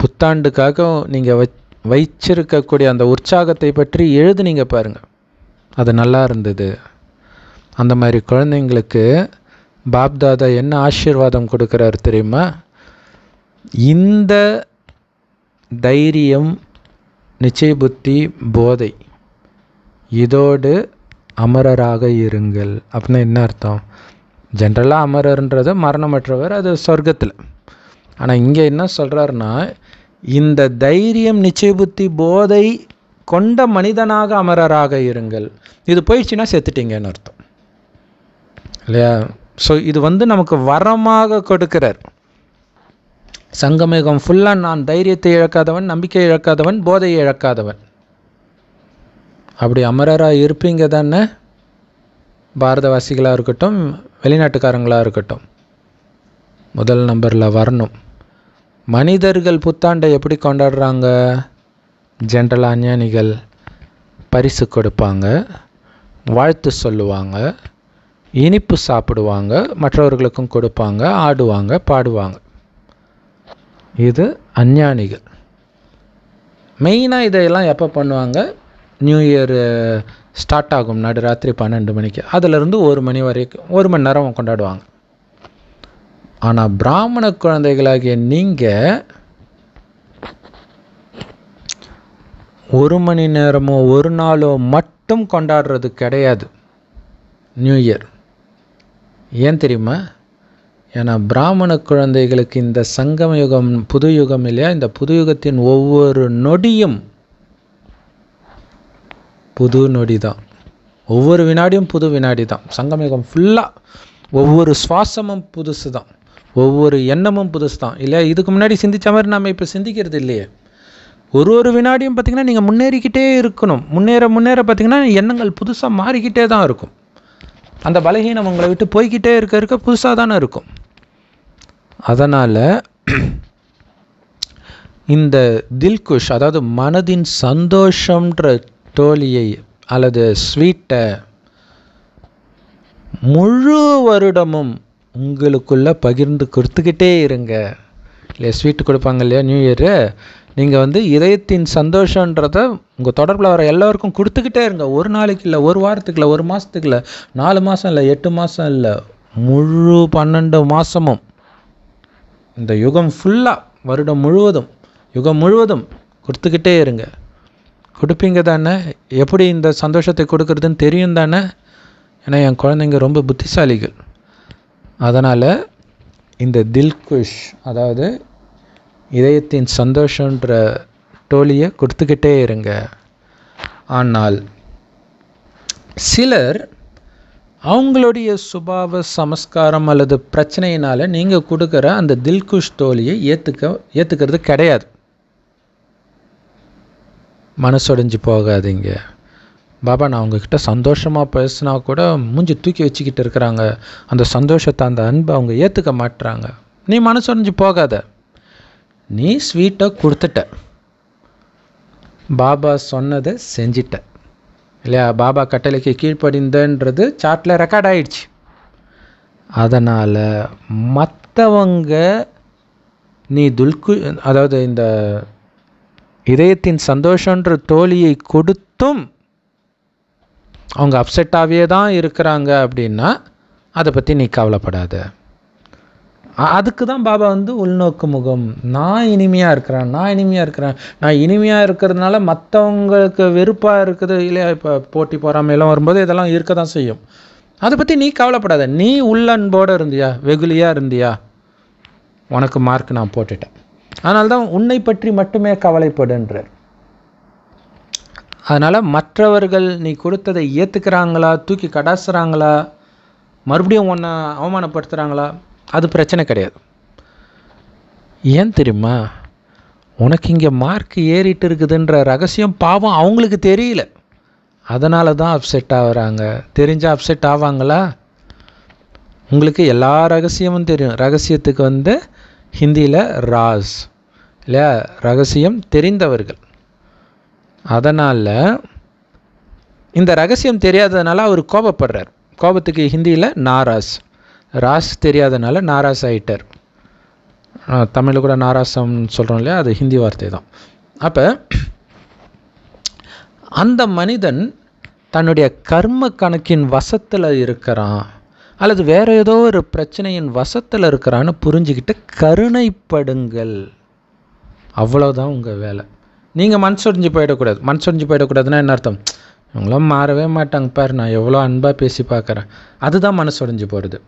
புத்தாண்டுக்காக நீங்கள் வச் வைச்சிருக்கக்கூடிய அந்த உற்சாகத்தை பற்றி நீங்கள் பாருங்கள் அது நல்லா இருந்தது அந்த மாதிரி குழந்தைங்களுக்கு பாப்தாதா என்ன ஆசீர்வாதம் கொடுக்குறார் தெரியுமா இந்த தைரியம் நிச்சய புத்தி போதை இதோடு அமரராக இருங்கள் அப்படின்னா என்ன அர்த்தம் ஜென்ரலாக அமரர்ன்றது மரணமற்றவர் அது சொர்க்கத்தில் ஆனால் இங்கே என்ன சொல்கிறாருன்னா இந்த தைரியம் நிச்சய புத்தி போதை கொண்ட மனிதனாக அமரராக இருங்கள் இது போயிடுச்சுன்னா செத்துட்டீங்கன்னு அர்த்தம் இல்லையா ஸோ இது வந்து நமக்கு வரமாக கொடுக்கிறார் சங்கமேகம் ஃபுல்லாக நான் தைரியத்தை இழக்காதவன் நம்பிக்கை இழக்காதவன் போதையை இழக்காதவன் அப்படி அமரராக இருப்பீங்க தானே பாரதவாசிகளாக இருக்கட்டும் வெளிநாட்டுக்காரங்களாக இருக்கட்டும் முதல் நம்பரில் வரணும் மனிதர்கள் புத்தாண்டை எப்படி கொண்டாடுறாங்க ஜென்ரலாக அஞ்ஞானிகள் பரிசு கொடுப்பாங்க வாழ்த்து சொல்லுவாங்க இனிப்பு சாப்பிடுவாங்க மற்றவர்களுக்கும் கொடுப்பாங்க ஆடுவாங்க பாடுவாங்க இது அஞ்ஞானிகள் மெயினாக இதையெல்லாம் எப்போ பண்ணுவாங்க நியூ இயர் ஸ்டார்ட் ஆகும் நடு ராத்திரி பன்னெண்டு மணிக்கு அதிலிருந்து ஒரு மணி வரைக்கும் ஒரு மணி நேரம் கொண்டாடுவாங்க ஆனால் பிராமண குழந்தைகளாகிய நீங்கள் ஒரு மணி நேரமோ ஒரு நாளோ மட்டும் கொண்டாடுறது கிடையாது நியூ இயர் ஏன் தெரியுமா ஏன்னா பிராமண குழந்தைகளுக்கு இந்த சங்கம யுகம் புது யுகம் இல்லையா இந்த புது யுகத்தின் ஒவ்வொரு நொடியும் புது நொடி தான் ஒவ்வொரு வினாடியும் புது வினாடி தான் சங்கமயுகம் யுகம் ஃபுல்லாக ஒவ்வொரு சுவாசமும் புதுசு தான் ஒவ்வொரு எண்ணமும் புதுசு தான் இல்லை இதுக்கு முன்னாடி சிந்தித்த மாதிரி நம்ம இப்போ சிந்திக்கிறது இல்லையே ஒரு ஒரு வினாடியும் பார்த்திங்கன்னா நீங்கள் முன்னேறிக்கிட்டே இருக்கணும் முன்னேற முன்னேற பார்த்திங்கன்னா எண்ணங்கள் புதுசாக மாறிக்கிட்டே தான் இருக்கும் அந்த பலகீனம் உங்களை விட்டு போய்கிட்டே இருக்க இருக்க புதுசாக தானே இருக்கும் அதனால் இந்த தில்குஷ் அதாவது மனதின் சந்தோஷம்ன்ற தோழியை அல்லது ஸ்வீட்டை முழு வருடமும் உங்களுக்குள்ளே பகிர்ந்து கொடுத்துக்கிட்டே இருங்க இல்லையா ஸ்வீட் கொடுப்பாங்க இல்லையா நியூ இயரு நீங்கள் வந்து இதயத்தின் சந்தோஷன்றத உங்கள் தொடர்பில் வர எல்லாருக்கும் கொடுத்துக்கிட்டே இருங்க ஒரு நாளைக்கு இல்லை ஒரு வாரத்துக்கு இல்லை ஒரு மாதத்துக்கு இல்லை நாலு மாதம் இல்லை எட்டு மாதம் இல்லை முழு பன்னெண்டு மாதமும் இந்த யுகம் ஃபுல்லாக வருடம் முழுவதும் யுகம் முழுவதும் கொடுத்துக்கிட்டே இருங்க கொடுப்பீங்க தானே எப்படி இந்த சந்தோஷத்தை கொடுக்குறதுன்னு தெரியும் தானே ஏன்னா என் குழந்தைங்க ரொம்ப புத்திசாலிகள் அதனால் இந்த தில்குஷ் அதாவது இதயத்தின் சந்தோஷன்ற டோலியை கொடுத்துக்கிட்டே இருங்க ஆனால் சிலர் அவங்களுடைய சுபாவ சமஸ்காரம் அல்லது பிரச்சனையினால் நீங்கள் கொடுக்குற அந்த தில்குஷ் தோழியை ஏற்றுக்க ஏற்றுக்கிறது கிடையாது மனசொடைஞ்சு போகாதீங்க பாபா நான் உங்ககிட்ட சந்தோஷமாக பேசினா கூட மூஞ்சி தூக்கி வச்சுக்கிட்டு இருக்கிறாங்க அந்த சந்தோஷத்தை அந்த அன்பை அவங்க ஏற்றுக்க மாட்டுறாங்க நீ மனசுரிஞ்சு போகாத நீ ஸ்வீட்டை கொடுத்துட்ட பாபா சொன்னதை செஞ்சிட்ட இல்லையா பாபா கட்டளைக்கு கீழ்ப்படிந்தன்றது சார்ட்டில் ரெக்கார்ட் ஆயிடுச்சு அதனால் மற்றவங்க நீ துல்கு அதாவது இந்த இதயத்தின் சந்தோஷன்ற தோழியை கொடுத்தும் அவங்க அப்செட்டாகவே தான் இருக்கிறாங்க அப்படின்னா அதை பற்றி நீ கவலைப்படாத அதுக்கு தான் பாபா வந்து உள்நோக்கு முகம் நான் இனிமையாக இருக்கிறேன் நான் இனிமையாக இருக்கிறேன் நான் இனிமையாக இருக்கிறதுனால மற்றவங்களுக்கு வெறுப்பாக இருக்குது இல்லையா இப்போ போட்டி பொறாமையெல்லாம் வரும்போது இதெல்லாம் இருக்க தான் செய்யும் அதை பற்றி நீ கவலைப்படாத நீ உள்ளன்போடு இருந்தியா வெகுலியாக இருந்தியா உனக்கு மார்க் நான் போட்டுட்டேன் அதனால்தான் உன்னை பற்றி மட்டுமே கவலைப்படுன்றார் அதனால் மற்றவர்கள் நீ கொடுத்ததை ஏற்றுக்கிறாங்களா தூக்கி கடாசுறாங்களா மறுபடியும் ஒன்றை அவமானப்படுத்துகிறாங்களா அது பிரச்சனை கிடையாது ஏன் தெரியுமா உனக்கு இங்கே மார்க் ஏறிட்டு இருக்குதுன்ற ரகசியம் பாவம் அவங்களுக்கு தெரியல அதனால தான் அப்செட் ஆகுறாங்க தெரிஞ்சால் அப்செட் ஆவாங்களா உங்களுக்கு எல்லா ரகசியமும் தெரியும் ரகசியத்துக்கு வந்து ஹிந்தியில் ராஸ் இல்லையா ரகசியம் தெரிந்தவர்கள் அதனால் இந்த ரகசியம் தெரியாததுனால அவர் கோபப்படுறார் கோபத்துக்கு ஹிந்தியில் நாராஸ் ராஸ் தெரியாதனால நாராஸ் ஆகிட்டார் தமிழில் கூட நாராசம்னு சொல்கிறோம் இல்லையா அது ஹிந்தி வார்த்தை தான் அப்போ அந்த மனிதன் தன்னுடைய கர்ம கணக்கின் வசத்தில் இருக்கிறான் அல்லது வேறு ஏதோ ஒரு பிரச்சனையின் வசத்தில் இருக்கிறான்னு புரிஞ்சுக்கிட்டு கருணைப்படுங்கள் அவ்வளோதான் உங்கள் வேலை நீங்கள் மனசொறிஞ்சு போயிடக்கூடாது மனசொறிஞ்சு போயிடக்கூடாதுன்னா என்ன அர்த்தம் இவங்களாம் மாறவே மாட்டாங்க பாரு நான் எவ்வளோ அன்பாக பேசி பார்க்குறேன் அதுதான் மனசொறிஞ்சு போகிறது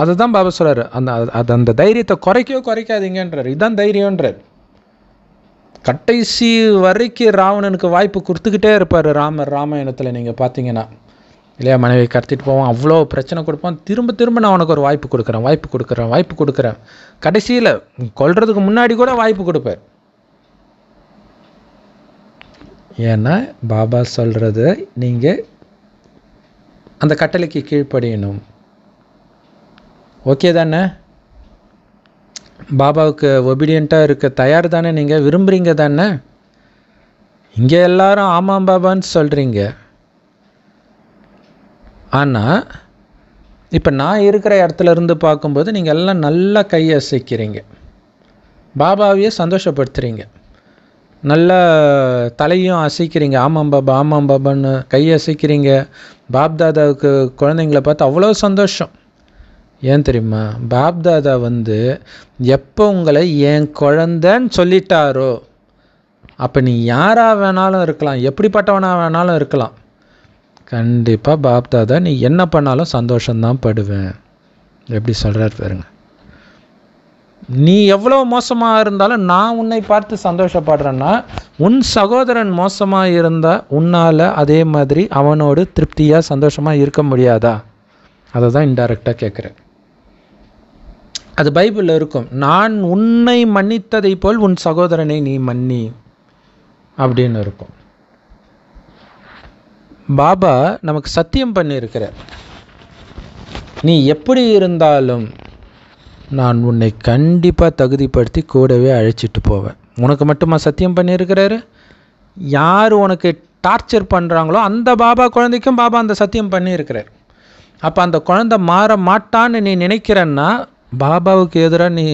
அதுதான் பாபா சொல்கிறார் அந்த அது அந்த தைரியத்தை குறைக்கவே குறைக்காதீங்கன்றார் இதுதான் தைரியன்றார் கடைசி வரைக்கும் ராவணனுக்கு வாய்ப்பு கொடுத்துக்கிட்டே இருப்பார் ராமர் ராமாயணத்தில் நீங்கள் பார்த்தீங்கன்னா இல்லையா மனைவி கடத்திட்டு போவோம் அவ்வளோ பிரச்சனை கொடுப்போம் திரும்ப திரும்ப நான் உனக்கு ஒரு வாய்ப்பு கொடுக்குறேன் வாய்ப்பு கொடுக்குறேன் வாய்ப்பு கொடுக்குறேன் கடைசியில் கொள்றதுக்கு முன்னாடி கூட வாய்ப்பு கொடுப்பேன் ஏன்னா பாபா சொல்கிறத நீங்கள் அந்த கட்டளைக்கு கீழ்ப்படியணும் ஓகே தானே பாபாவுக்கு ஒபீடியண்ட்டாக இருக்க தயார் தானே நீங்கள் விரும்புகிறீங்க தானே இங்கே எல்லாரும் ஆமாம் பாபான்னு சொல்கிறீங்க ஆனால் இப்போ நான் இருக்கிற இடத்துல இருந்து பார்க்கும்போது நீங்கள் எல்லாம் நல்லா கையசைக்கிறீங்க பாபாவையே சந்தோஷப்படுத்துகிறீங்க நல்லா தலையும் அசைக்கிறீங்க ஆமாம் பாபா ஆமாம் பாபான்னு கையை அசைக்கிறீங்க பாப்தாதாவுக்கு குழந்தைங்கள பார்த்து அவ்வளோ சந்தோஷம் ஏன் தெரியுமா பாப்தாதா வந்து எப்போ உங்களை என் குழந்தைன்னு சொல்லிட்டாரோ அப்போ நீ யாராக வேணாலும் இருக்கலாம் எப்படிப்பட்டவனாக வேணாலும் இருக்கலாம் கண்டிப்பாக பாப்தாதா நீ என்ன பண்ணாலும் சந்தோஷம்தான் படுவேன் எப்படி சொல்கிறார் பாருங்கள் நீ எவ்வளோ மோசமாக இருந்தாலும் நான் உன்னை பார்த்து சந்தோஷப்படுறேன்னா உன் சகோதரன் மோசமாக இருந்தால் உன்னால் அதே மாதிரி அவனோடு திருப்தியாக சந்தோஷமாக இருக்க முடியாதா அதை தான் இன்டைரக்டாக கேட்குறேன் அது பைபிளில் இருக்கும் நான் உன்னை மன்னித்ததை போல் உன் சகோதரனை நீ மன்னி அப்படின்னு இருக்கும் பாபா நமக்கு சத்தியம் பண்ணியிருக்கிறார் நீ எப்படி இருந்தாலும் நான் உன்னை கண்டிப்பாக தகுதிப்படுத்தி கூடவே அழைச்சிட்டு போவேன் உனக்கு மட்டுமா சத்தியம் பண்ணியிருக்கிறாரு யார் உனக்கு டார்ச்சர் பண்ணுறாங்களோ அந்த பாபா குழந்தைக்கும் பாபா அந்த சத்தியம் பண்ணியிருக்கிறார் அப்போ அந்த குழந்தை மாற மாட்டான்னு நீ நினைக்கிறன்னா பாபாவுக்கு எதிராக நீ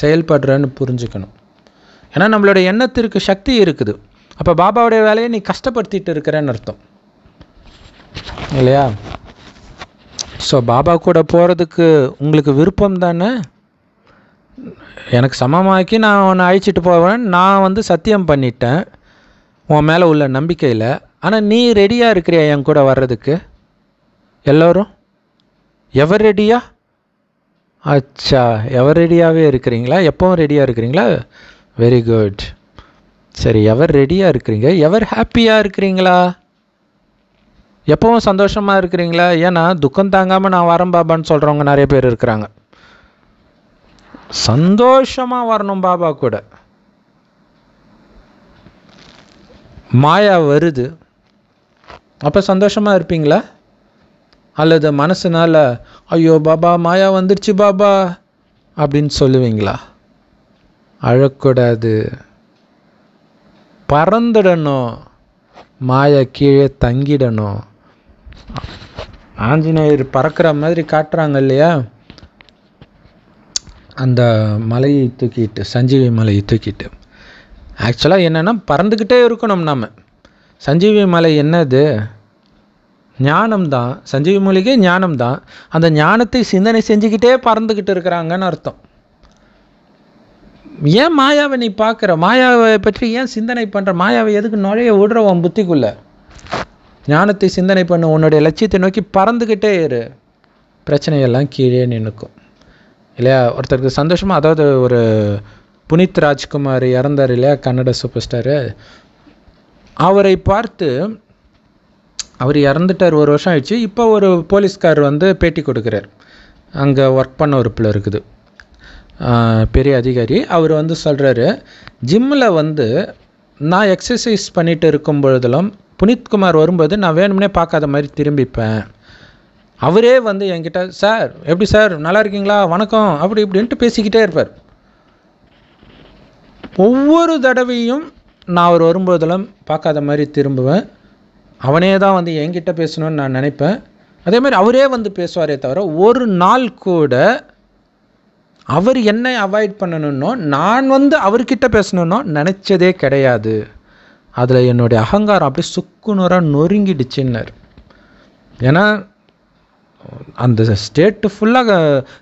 செயல்படுறன்னு புரிஞ்சுக்கணும் ஏன்னா நம்மளோட எண்ணத்திற்கு சக்தி இருக்குது அப்போ பாபாவுடைய வேலையை நீ கஷ்டப்படுத்திட்டு இருக்கிறேன்னு அர்த்தம் இல்லையா ஸோ பாபா கூட போகிறதுக்கு உங்களுக்கு விருப்பம் தானே எனக்கு சமமாக்கி நான் உன்னை அழிச்சிட்டு போவேன் நான் வந்து சத்தியம் பண்ணிட்டேன் உன் மேலே உள்ள நம்பிக்கையில் ஆனால் நீ ரெடியாக இருக்கிறியா என் கூட வர்றதுக்கு எல்லோரும் எவர் ரெடியா அச்சா எவர் ரெடியாகவே இருக்கிறீங்களா எப்போவும் ரெடியாக இருக்கிறீங்களா வெரி குட் சரி எவர் ரெடியாக இருக்கிறீங்க எவர் ஹாப்பியாக இருக்கிறீங்களா எப்போவும் சந்தோஷமாக இருக்கிறீங்களா ஏன்னா துக்கம் தாங்காமல் நான் வரேன் பாபான்னு சொல்கிறவங்க நிறைய பேர் இருக்கிறாங்க சந்தோஷமாக வரணும் பாபா கூட மாயா வருது அப்போ சந்தோஷமாக இருப்பீங்களா அல்லது மனசுனால் ஐயோ பாபா மாயா வந்துருச்சு பாபா அப்படின்னு சொல்லுவீங்களா அழக்கூடாது பறந்துடணும் மாயா கீழே தங்கிடணும் ஆஞ்சநேயர் பறக்கிற மாதிரி காட்டுறாங்க இல்லையா அந்த மலையை தூக்கிட்டு சஞ்சீவி மலையை தூக்கிட்டு ஆக்சுவலாக என்னென்னா பறந்துக்கிட்டே இருக்கணும் நாம் சஞ்சீவி மலை என்னது ஞானம்தான் சஞ்சீவி மொழிக்கே ஞானம்தான் அந்த ஞானத்தை சிந்தனை செஞ்சுக்கிட்டே பறந்துக்கிட்டு இருக்கிறாங்கன்னு அர்த்தம் ஏன் மாயாவை நீ பார்க்குற மாயாவை பற்றி ஏன் சிந்தனை பண்ணுற மாயாவை எதுக்கு நுழைய விடுற உன் புத்திக்குள்ளே ஞானத்தை சிந்தனை பண்ண உன்னுடைய லட்சியத்தை நோக்கி பறந்துக்கிட்டே இரு பிரச்சனையெல்லாம் கீழே நின்றுக்கும் இல்லையா ஒருத்தருக்கு சந்தோஷமாக அதாவது ஒரு புனித் ராஜ்குமார் இறந்தார் இல்லையா கன்னட சூப்பர் ஸ்டாரு அவரை பார்த்து அவர் இறந்துட்டார் ஒரு வருஷம் ஆயிடுச்சு இப்போ ஒரு போலீஸ்கார் வந்து பேட்டி கொடுக்குறார் அங்கே ஒர்க் பண்ண ஒரு பிள்ளை இருக்குது பெரிய அதிகாரி அவர் வந்து சொல்கிறாரு ஜிம்மில் வந்து நான் எக்ஸசைஸ் பண்ணிகிட்டு இருக்கும் பொழுதெல்லாம் புனித்குமார் வரும்போது நான் வேணும்னே பார்க்காத மாதிரி திரும்பிப்பேன் அவரே வந்து என்கிட்ட சார் எப்படி சார் நல்லா இருக்கீங்களா வணக்கம் அப்படி இப்படின்ட்டு பேசிக்கிட்டே இருப்பார் ஒவ்வொரு தடவையும் நான் அவர் வரும்போதெல்லாம் பார்க்காத மாதிரி திரும்புவேன் அவனே தான் வந்து என்கிட்ட பேசணும்னு நான் நினைப்பேன் அதே மாதிரி அவரே வந்து பேசுவாரே தவிர ஒரு நாள் கூட அவர் என்னை அவாய்ட் பண்ணணுன்னோ நான் வந்து அவர்கிட்ட பேசணுன்னோ நினச்சதே கிடையாது அதில் என்னுடைய அகங்காரம் அப்படியே சுக்குநூறாக நொறுங்கிடுச்சுன்னார் ஏன்னா அந்த ஸ்டேட்டு ஃபுல்லாக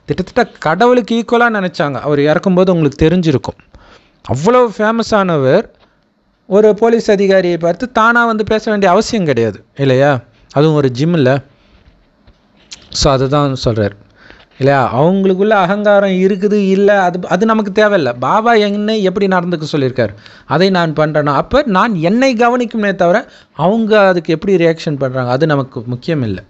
திட்டத்தட்ட கடவுளுக்கு ஈக்குவலாக நினச்சாங்க அவர் இறக்கும்போது உங்களுக்கு தெரிஞ்சிருக்கும் அவ்வளோ ஃபேமஸானவர் ஒரு போலீஸ் அதிகாரியை பார்த்து தானாக வந்து பேச வேண்டிய அவசியம் கிடையாது இல்லையா அதுவும் ஒரு ஜிம்மில் ஸோ அதுதான் சொல்கிறார் இல்லையா அவங்களுக்குள்ள அகங்காரம் இருக்குது இல்லை அது அது நமக்கு தேவையில்லை பாபா என்னை எப்படி நடந்துக்க சொல்லியிருக்காரு அதை நான் பண்ணுறேன்னா அப்போ நான் என்னை கவனிக்குமே தவிர அவங்க அதுக்கு எப்படி ரியாக்ஷன் பண்ணுறாங்க அது நமக்கு முக்கியம் இல்லை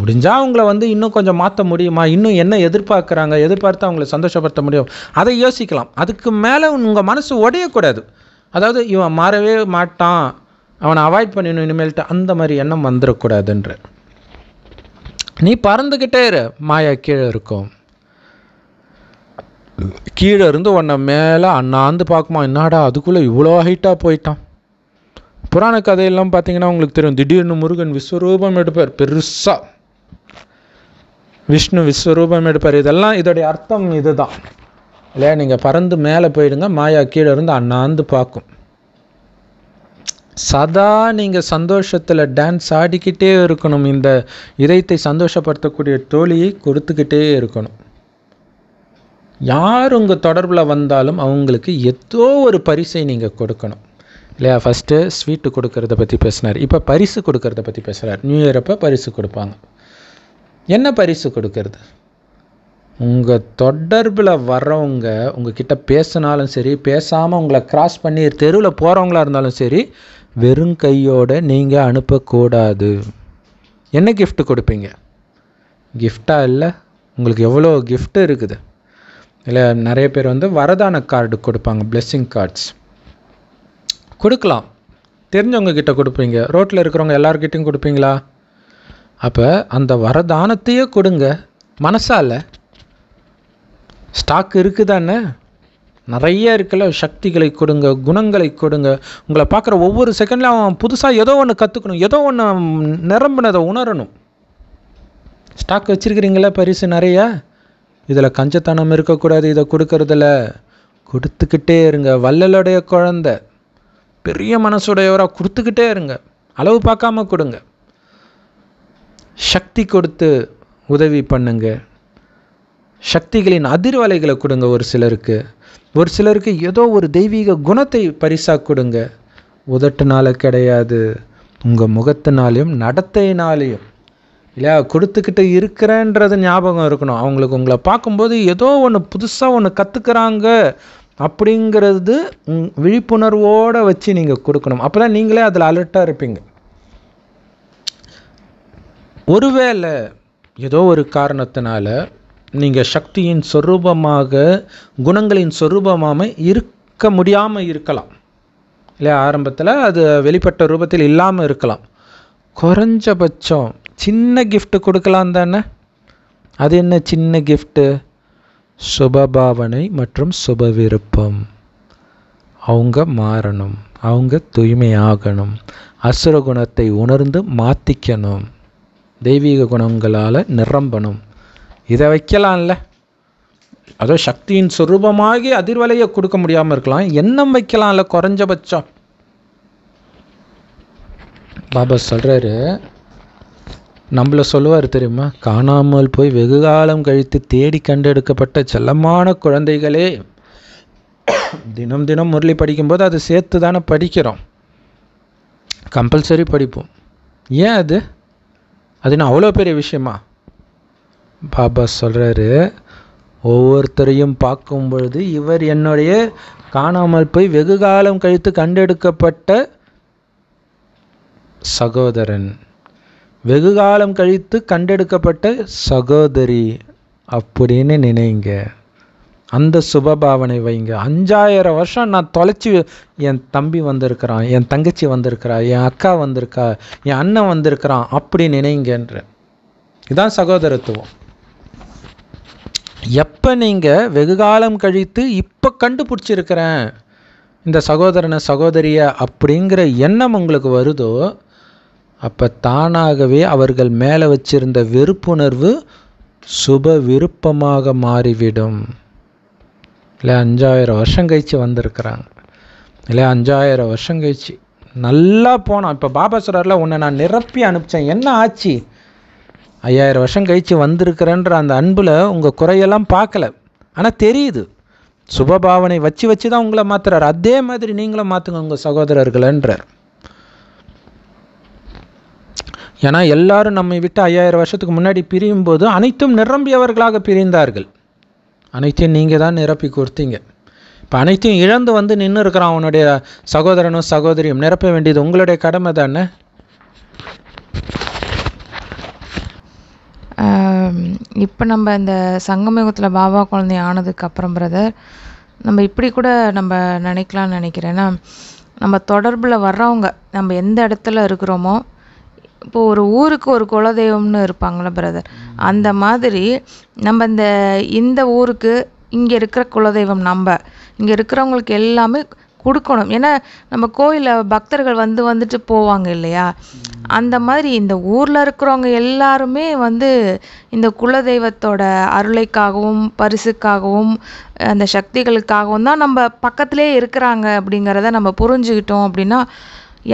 முடிஞ்சால் அவங்கள வந்து இன்னும் கொஞ்சம் மாற்ற முடியுமா இன்னும் என்ன எதிர்பார்க்குறாங்க எதிர்பார்த்து அவங்கள சந்தோஷப்படுத்த முடியும் அதை யோசிக்கலாம் அதுக்கு மேலே உங்கள் மனசு உடையக்கூடாது அதாவது இவன் மாறவே மாட்டான் அவனை அவாய்ட் பண்ணிடணும் இனிமேல்ட்டு அந்த மாதிரி எண்ணம் வந்துடக்கூடாதுன்ற நீ பறந்துக்கிட்டே இரு மாயா கீழே இருக்கும் கீழே இருந்து உன்னை மேலே அண்ணாந்து பார்க்குமா என்னடா அதுக்குள்ளே இவ்வளோ ஹைட்டாக போயிட்டான் புராண கதையெல்லாம் பார்த்தீங்கன்னா உங்களுக்கு தெரியும் திடீர்னு முருகன் விஸ்வரூபம் எடுப்பார் பெருசாக விஷ்ணு விஸ்வரூபம் எடுப்பார் இதெல்லாம் இதோடைய அர்த்தம் இதுதான் இல்லையா நீங்கள் பறந்து மேலே போயிடுங்க மாயா கீழே இருந்து அண்ணாந்து பார்க்கும் சதா நீங்கள் சந்தோஷத்தில் டான்ஸ் ஆடிக்கிட்டே இருக்கணும் இந்த இதயத்தை சந்தோஷப்படுத்தக்கூடிய தோழியை கொடுத்துக்கிட்டே இருக்கணும் யார் உங்கள் தொடர்பில் வந்தாலும் அவங்களுக்கு எத்தோ ஒரு பரிசை நீங்கள் கொடுக்கணும் இல்லையா ஃபஸ்ட்டு ஸ்வீட்டு கொடுக்கறத பற்றி பேசினார் இப்போ பரிசு கொடுக்கறத பற்றி பேசுகிறார் நியூ இயர் அப்போ பரிசு கொடுப்பாங்க என்ன பரிசு கொடுக்கறது உங்கள் தொடர்பில் வர்றவங்க கிட்டே பேசினாலும் சரி பேசாமல் உங்களை க்ராஸ் பண்ணி தெருவில் போகிறவங்களா இருந்தாலும் சரி வெறும் கையோடு நீங்கள் அனுப்பக்கூடாது என்ன கிஃப்ட் கொடுப்பீங்க கிஃப்டா இல்லை உங்களுக்கு எவ்வளோ கிஃப்ட் இருக்குது இல்லை நிறைய பேர் வந்து வரதான கார்டு கொடுப்பாங்க பிளெஸ்ஸிங் கார்ட்ஸ் கொடுக்கலாம் தெரிஞ்சவங்க கிட்ட கொடுப்பீங்க ரோட்டில் இருக்கிறவங்க எல்லார்கிட்டையும் கொடுப்பீங்களா அப்போ அந்த வரதானத்தையே கொடுங்க மனசால் ஸ்டாக் இருக்குதானே நிறைய இருக்கல சக்திகளை கொடுங்க குணங்களை கொடுங்க உங்களை பார்க்குற ஒவ்வொரு செகண்ட்லையும் அவன் புதுசாக ஏதோ ஒன்று கற்றுக்கணும் ஏதோ ஒன்று நிரம்பினதை உணரணும் ஸ்டாக் வச்சுருக்கிறீங்களா பரிசு நிறையா இதில் கஞ்சத்தனம் இருக்கக்கூடாது இதை கொடுக்கறதில் கொடுத்துக்கிட்டே இருங்க வள்ளலுடைய குழந்த பெரிய மனசுடையவராக கொடுத்துக்கிட்டே இருங்க அளவு பார்க்காம கொடுங்க சக்தி கொடுத்து உதவி பண்ணுங்கள் சக்திகளின் அதிர்வலைகளை கொடுங்க ஒரு சிலருக்கு ஒரு சிலருக்கு ஏதோ ஒரு தெய்வீக குணத்தை பரிசாக கொடுங்க உதட்டுனால கிடையாது உங்கள் முகத்தினாலையும் நடத்தையினாலையும் இல்லையா கொடுத்துக்கிட்டு இருக்கிறேன்றது ஞாபகம் இருக்கணும் அவங்களுக்கு உங்களை பார்க்கும்போது ஏதோ ஒன்று புதுசாக ஒன்று கற்றுக்குறாங்க அப்படிங்கிறது விழிப்புணர்வோடு வச்சு நீங்கள் கொடுக்கணும் அப்போ தான் நீங்களே அதில் அலர்ட்டாக இருப்பீங்க ஒருவேளை ஏதோ ஒரு காரணத்தினால நீங்கள் சக்தியின் சொரூபமாக குணங்களின் சொரூபமாக இருக்க முடியாமல் இருக்கலாம் இல்லையா ஆரம்பத்தில் அது வெளிப்பட்ட ரூபத்தில் இல்லாமல் இருக்கலாம் குறைஞ்சபட்சம் சின்ன கிஃப்ட் கொடுக்கலாம் தானே அது என்ன சின்ன கிஃப்ட்டு சுபபாவனை மற்றும் சுப விருப்பம் அவங்க மாறணும் அவங்க தூய்மையாகணும் அசுர குணத்தை உணர்ந்து மாற்றிக்கணும் தெய்வீக குணங்களால் நிரம்பணும் இதை வைக்கலாம்ல அதோ சக்தியின் சொரூபமாகி அதிர்வலையை கொடுக்க முடியாமல் இருக்கலாம் எண்ணம் வைக்கலாம்ல குறைஞ்சபட்சம் பாபா சொல்கிறாரு நம்மள சொல்லுவார் தெரியுமா காணாமல் போய் வெகு காலம் கழித்து தேடி கண்டெடுக்கப்பட்ட செல்லமான குழந்தைகளே தினம் தினம் முரளி படிக்கும்போது அது சேர்த்து தானே படிக்கிறோம் கம்பல்சரி படிப்போம் ஏன் அது அது நான் அவ்வளோ பெரிய விஷயமா பாபா சொல்கிறாரு ஒவ்வொருத்தரையும் பார்க்கும் பொழுது இவர் என்னுடைய காணாமல் போய் வெகு காலம் கழித்து கண்டெடுக்கப்பட்ட சகோதரன் வெகு காலம் கழித்து கண்டெடுக்கப்பட்ட சகோதரி அப்படின்னு நினைங்க அந்த சுபபாவனை வைங்க அஞ்சாயிரம் வருஷம் நான் தொலைச்சி என் தம்பி வந்திருக்கிறான் என் தங்கச்சி வந்திருக்கிறா என் அக்கா வந்திருக்கா என் அண்ணன் வந்திருக்கிறான் அப்படி நினைங்கன்ற இதுதான் சகோதரத்துவம் எப்போ நீங்கள் வெகு காலம் கழித்து இப்போ கண்டுபிடிச்சிருக்கிறேன் இந்த சகோதரனை சகோதரிய அப்படிங்கிற எண்ணம் உங்களுக்கு வருதோ அப்போ தானாகவே அவர்கள் மேலே வச்சிருந்த வெறுப்புணர்வு சுப விருப்பமாக மாறிவிடும் இல்லை அஞ்சாயிரம் வருஷம் கழித்து வந்திருக்கிறாங்க இல்லை அஞ்சாயிரம் வருஷம் கழிச்சு நல்லா போனோம் இப்போ பாபா சொல்கிறார்ல உன்னை நான் நிரப்பி அனுப்பிச்சேன் என்ன ஆச்சு ஐயாயிரம் வருஷம் கழித்து வந்திருக்கிறேன்ற அந்த அன்பில் உங்கள் குறையெல்லாம் பார்க்கல ஆனால் தெரியுது சுபபாவனை வச்சு வச்சு தான் உங்களை மாற்றுறாரு அதே மாதிரி நீங்களும் மாற்றுங்க உங்கள் சகோதரர்கள்ன்றார் ஏன்னா எல்லாரும் நம்மை விட்டு ஐயாயிரம் வருஷத்துக்கு முன்னாடி பிரியும் போது அனைத்தும் நிரம்பியவர்களாக பிரிந்தார்கள் அனைத்தையும் நீங்கள் தான் நிரப்பி கொடுத்தீங்க இப்போ அனைத்தையும் இழந்து வந்து நின்று இருக்கிறான் அவனுடைய சகோதரனும் சகோதரியும் நிரப்ப வேண்டியது உங்களுடைய கடமை தானே இப்போ நம்ம இந்த சங்கமயுகத்தில் பாபா குழந்தை ஆனதுக்கப்புறம் பிரதர் நம்ம இப்படி கூட நம்ம நினைக்கலாம்னு நினைக்கிறேன்னா நம்ம தொடர்பில் வர்றவங்க நம்ம எந்த இடத்துல இருக்கிறோமோ இப்போ ஒரு ஊருக்கு ஒரு குலதெய்வம்னு இருப்பாங்களே பிரதர் அந்த மாதிரி நம்ம இந்த இந்த ஊருக்கு இங்கே இருக்கிற குலதெய்வம் நம்ம இங்கே இருக்கிறவங்களுக்கு எல்லாமே கொடுக்கணும் ஏன்னா நம்ம கோயிலில் பக்தர்கள் வந்து வந்துட்டு போவாங்க இல்லையா அந்த மாதிரி இந்த ஊரில் இருக்கிறவங்க எல்லாருமே வந்து இந்த குலதெய்வத்தோட அருளைக்காகவும் பரிசுக்காகவும் அந்த சக்திகளுக்காகவும் தான் நம்ம பக்கத்திலே இருக்கிறாங்க அப்படிங்கிறத நம்ம புரிஞ்சுக்கிட்டோம் அப்படின்னா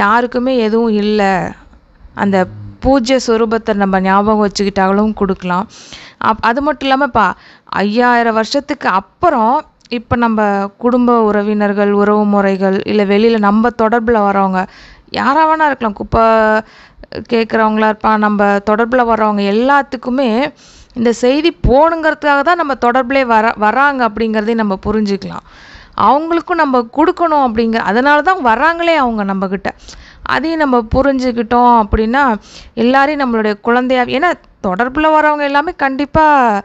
யாருக்குமே எதுவும் இல்லை அந்த பூஜ்ய சுரூபத்தை நம்ம ஞாபகம் வச்சுக்கிட்டாலும் கொடுக்கலாம் அப் அது மட்டும் இல்லாமல் இப்போ ஐயாயிரம் வருஷத்துக்கு அப்புறம் இப்போ நம்ம குடும்ப உறவினர்கள் உறவு முறைகள் இல்லை வெளியில் நம்ம தொடர்பில் வரவங்க யாராக இருக்கலாம் குப்பை கேட்குறவங்களா இருப்பா நம்ம தொடர்பில் வரவங்க எல்லாத்துக்குமே இந்த செய்தி போகணுங்கிறதுக்காக தான் நம்ம தொடர்பிலே வர வராங்க அப்படிங்கிறதையும் நம்ம புரிஞ்சுக்கலாம் அவங்களுக்கும் நம்ம கொடுக்கணும் அப்படிங்கிற அதனால தான் வராங்களே அவங்க நம்மக்கிட்ட அதையும் நம்ம புரிஞ்சுக்கிட்டோம் அப்படின்னா எல்லாரையும் நம்மளுடைய குழந்தையா ஏன்னா தொடர்பில் வரவங்க எல்லாமே கண்டிப்பாக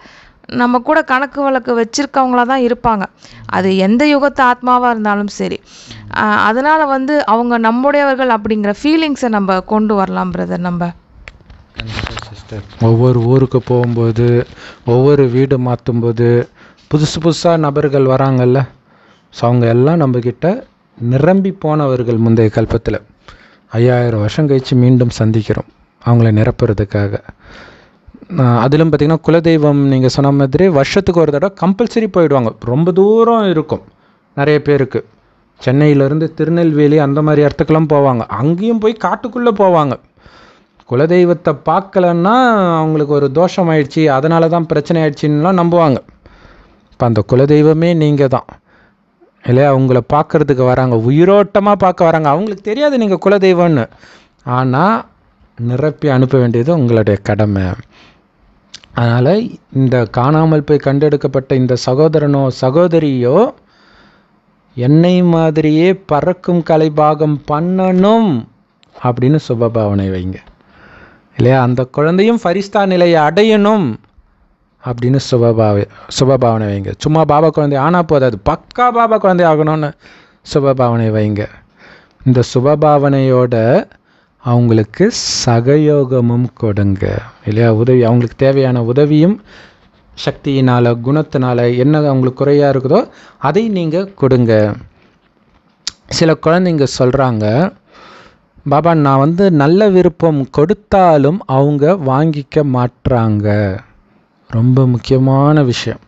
நம்ம கூட கணக்கு வழக்கு வச்சுருக்கவங்களா தான் இருப்பாங்க அது எந்த யுகத்து ஆத்மாவாக இருந்தாலும் சரி அதனால் வந்து அவங்க நம்முடையவர்கள் அப்படிங்கிற ஃபீலிங்ஸை நம்ம கொண்டு வரலாம் பிரதர் நம்ம சிஸ்டர் ஒவ்வொரு ஊருக்கு போகும்போது ஒவ்வொரு வீடு மாற்றும்போது புதுசு புதுசாக நபர்கள் வராங்கல்ல ஸோ அவங்க எல்லாம் நம்மக்கிட்ட நிரம்பி போனவர்கள் முந்தைய கல்பத்தில் ஐயாயிரம் வருஷம் கழித்து மீண்டும் சந்திக்கிறோம் அவங்கள நிரப்புறதுக்காக அதிலும் பார்த்திங்கன்னா குலதெய்வம் நீங்கள் சொன்ன மாதிரி வருஷத்துக்கு ஒரு தடவை கம்பல்சரி போயிடுவாங்க ரொம்ப தூரம் இருக்கும் நிறைய பேருக்கு சென்னையிலேருந்து திருநெல்வேலி அந்த மாதிரி இடத்துக்கெல்லாம் போவாங்க அங்கேயும் போய் காட்டுக்குள்ளே போவாங்க குலதெய்வத்தை பார்க்கலன்னா அவங்களுக்கு ஒரு தோஷம் ஆயிடுச்சு அதனால தான் பிரச்சனை ஆயிடுச்சுன்னுலாம் நம்புவாங்க இப்போ அந்த குலதெய்வமே நீங்கள் தான் இல்லையா அவங்கள பார்க்குறதுக்கு வராங்க உயிரோட்டமாக பார்க்க வராங்க அவங்களுக்கு தெரியாது நீங்கள் குலதெய்வம்னு ஆனால் நிரப்பி அனுப்ப வேண்டியது உங்களுடைய கடமை அதனால் இந்த காணாமல் போய் கண்டெடுக்கப்பட்ட இந்த சகோதரனோ சகோதரியோ என்னை மாதிரியே பறக்கும் கலைபாகம் பண்ணணும் அப்படின்னு சுபபாவனை வைங்க இல்லையா அந்த குழந்தையும் ஃபரிஸ்தா நிலையை அடையணும் அப்படின்னு சுபபாவ சுபபாவனை வைங்க சும்மா பாபா குழந்தை ஆனால் போதாது பக்கா பாபா குழந்தை ஆகணும்னு சுபபாவனை வைங்க இந்த சுபபாவனையோட அவங்களுக்கு சகயோகமும் கொடுங்க இல்லையா உதவி அவங்களுக்கு தேவையான உதவியும் சக்தியினால் குணத்தினால் என்ன அவங்களுக்கு குறையாக இருக்குதோ அதை நீங்கள் கொடுங்க சில குழந்தைங்க சொல்கிறாங்க பாபா நான் வந்து நல்ல விருப்பம் கொடுத்தாலும் அவங்க வாங்கிக்க மாட்டுறாங்க ரொம்ப முக்கியமான விஷயம்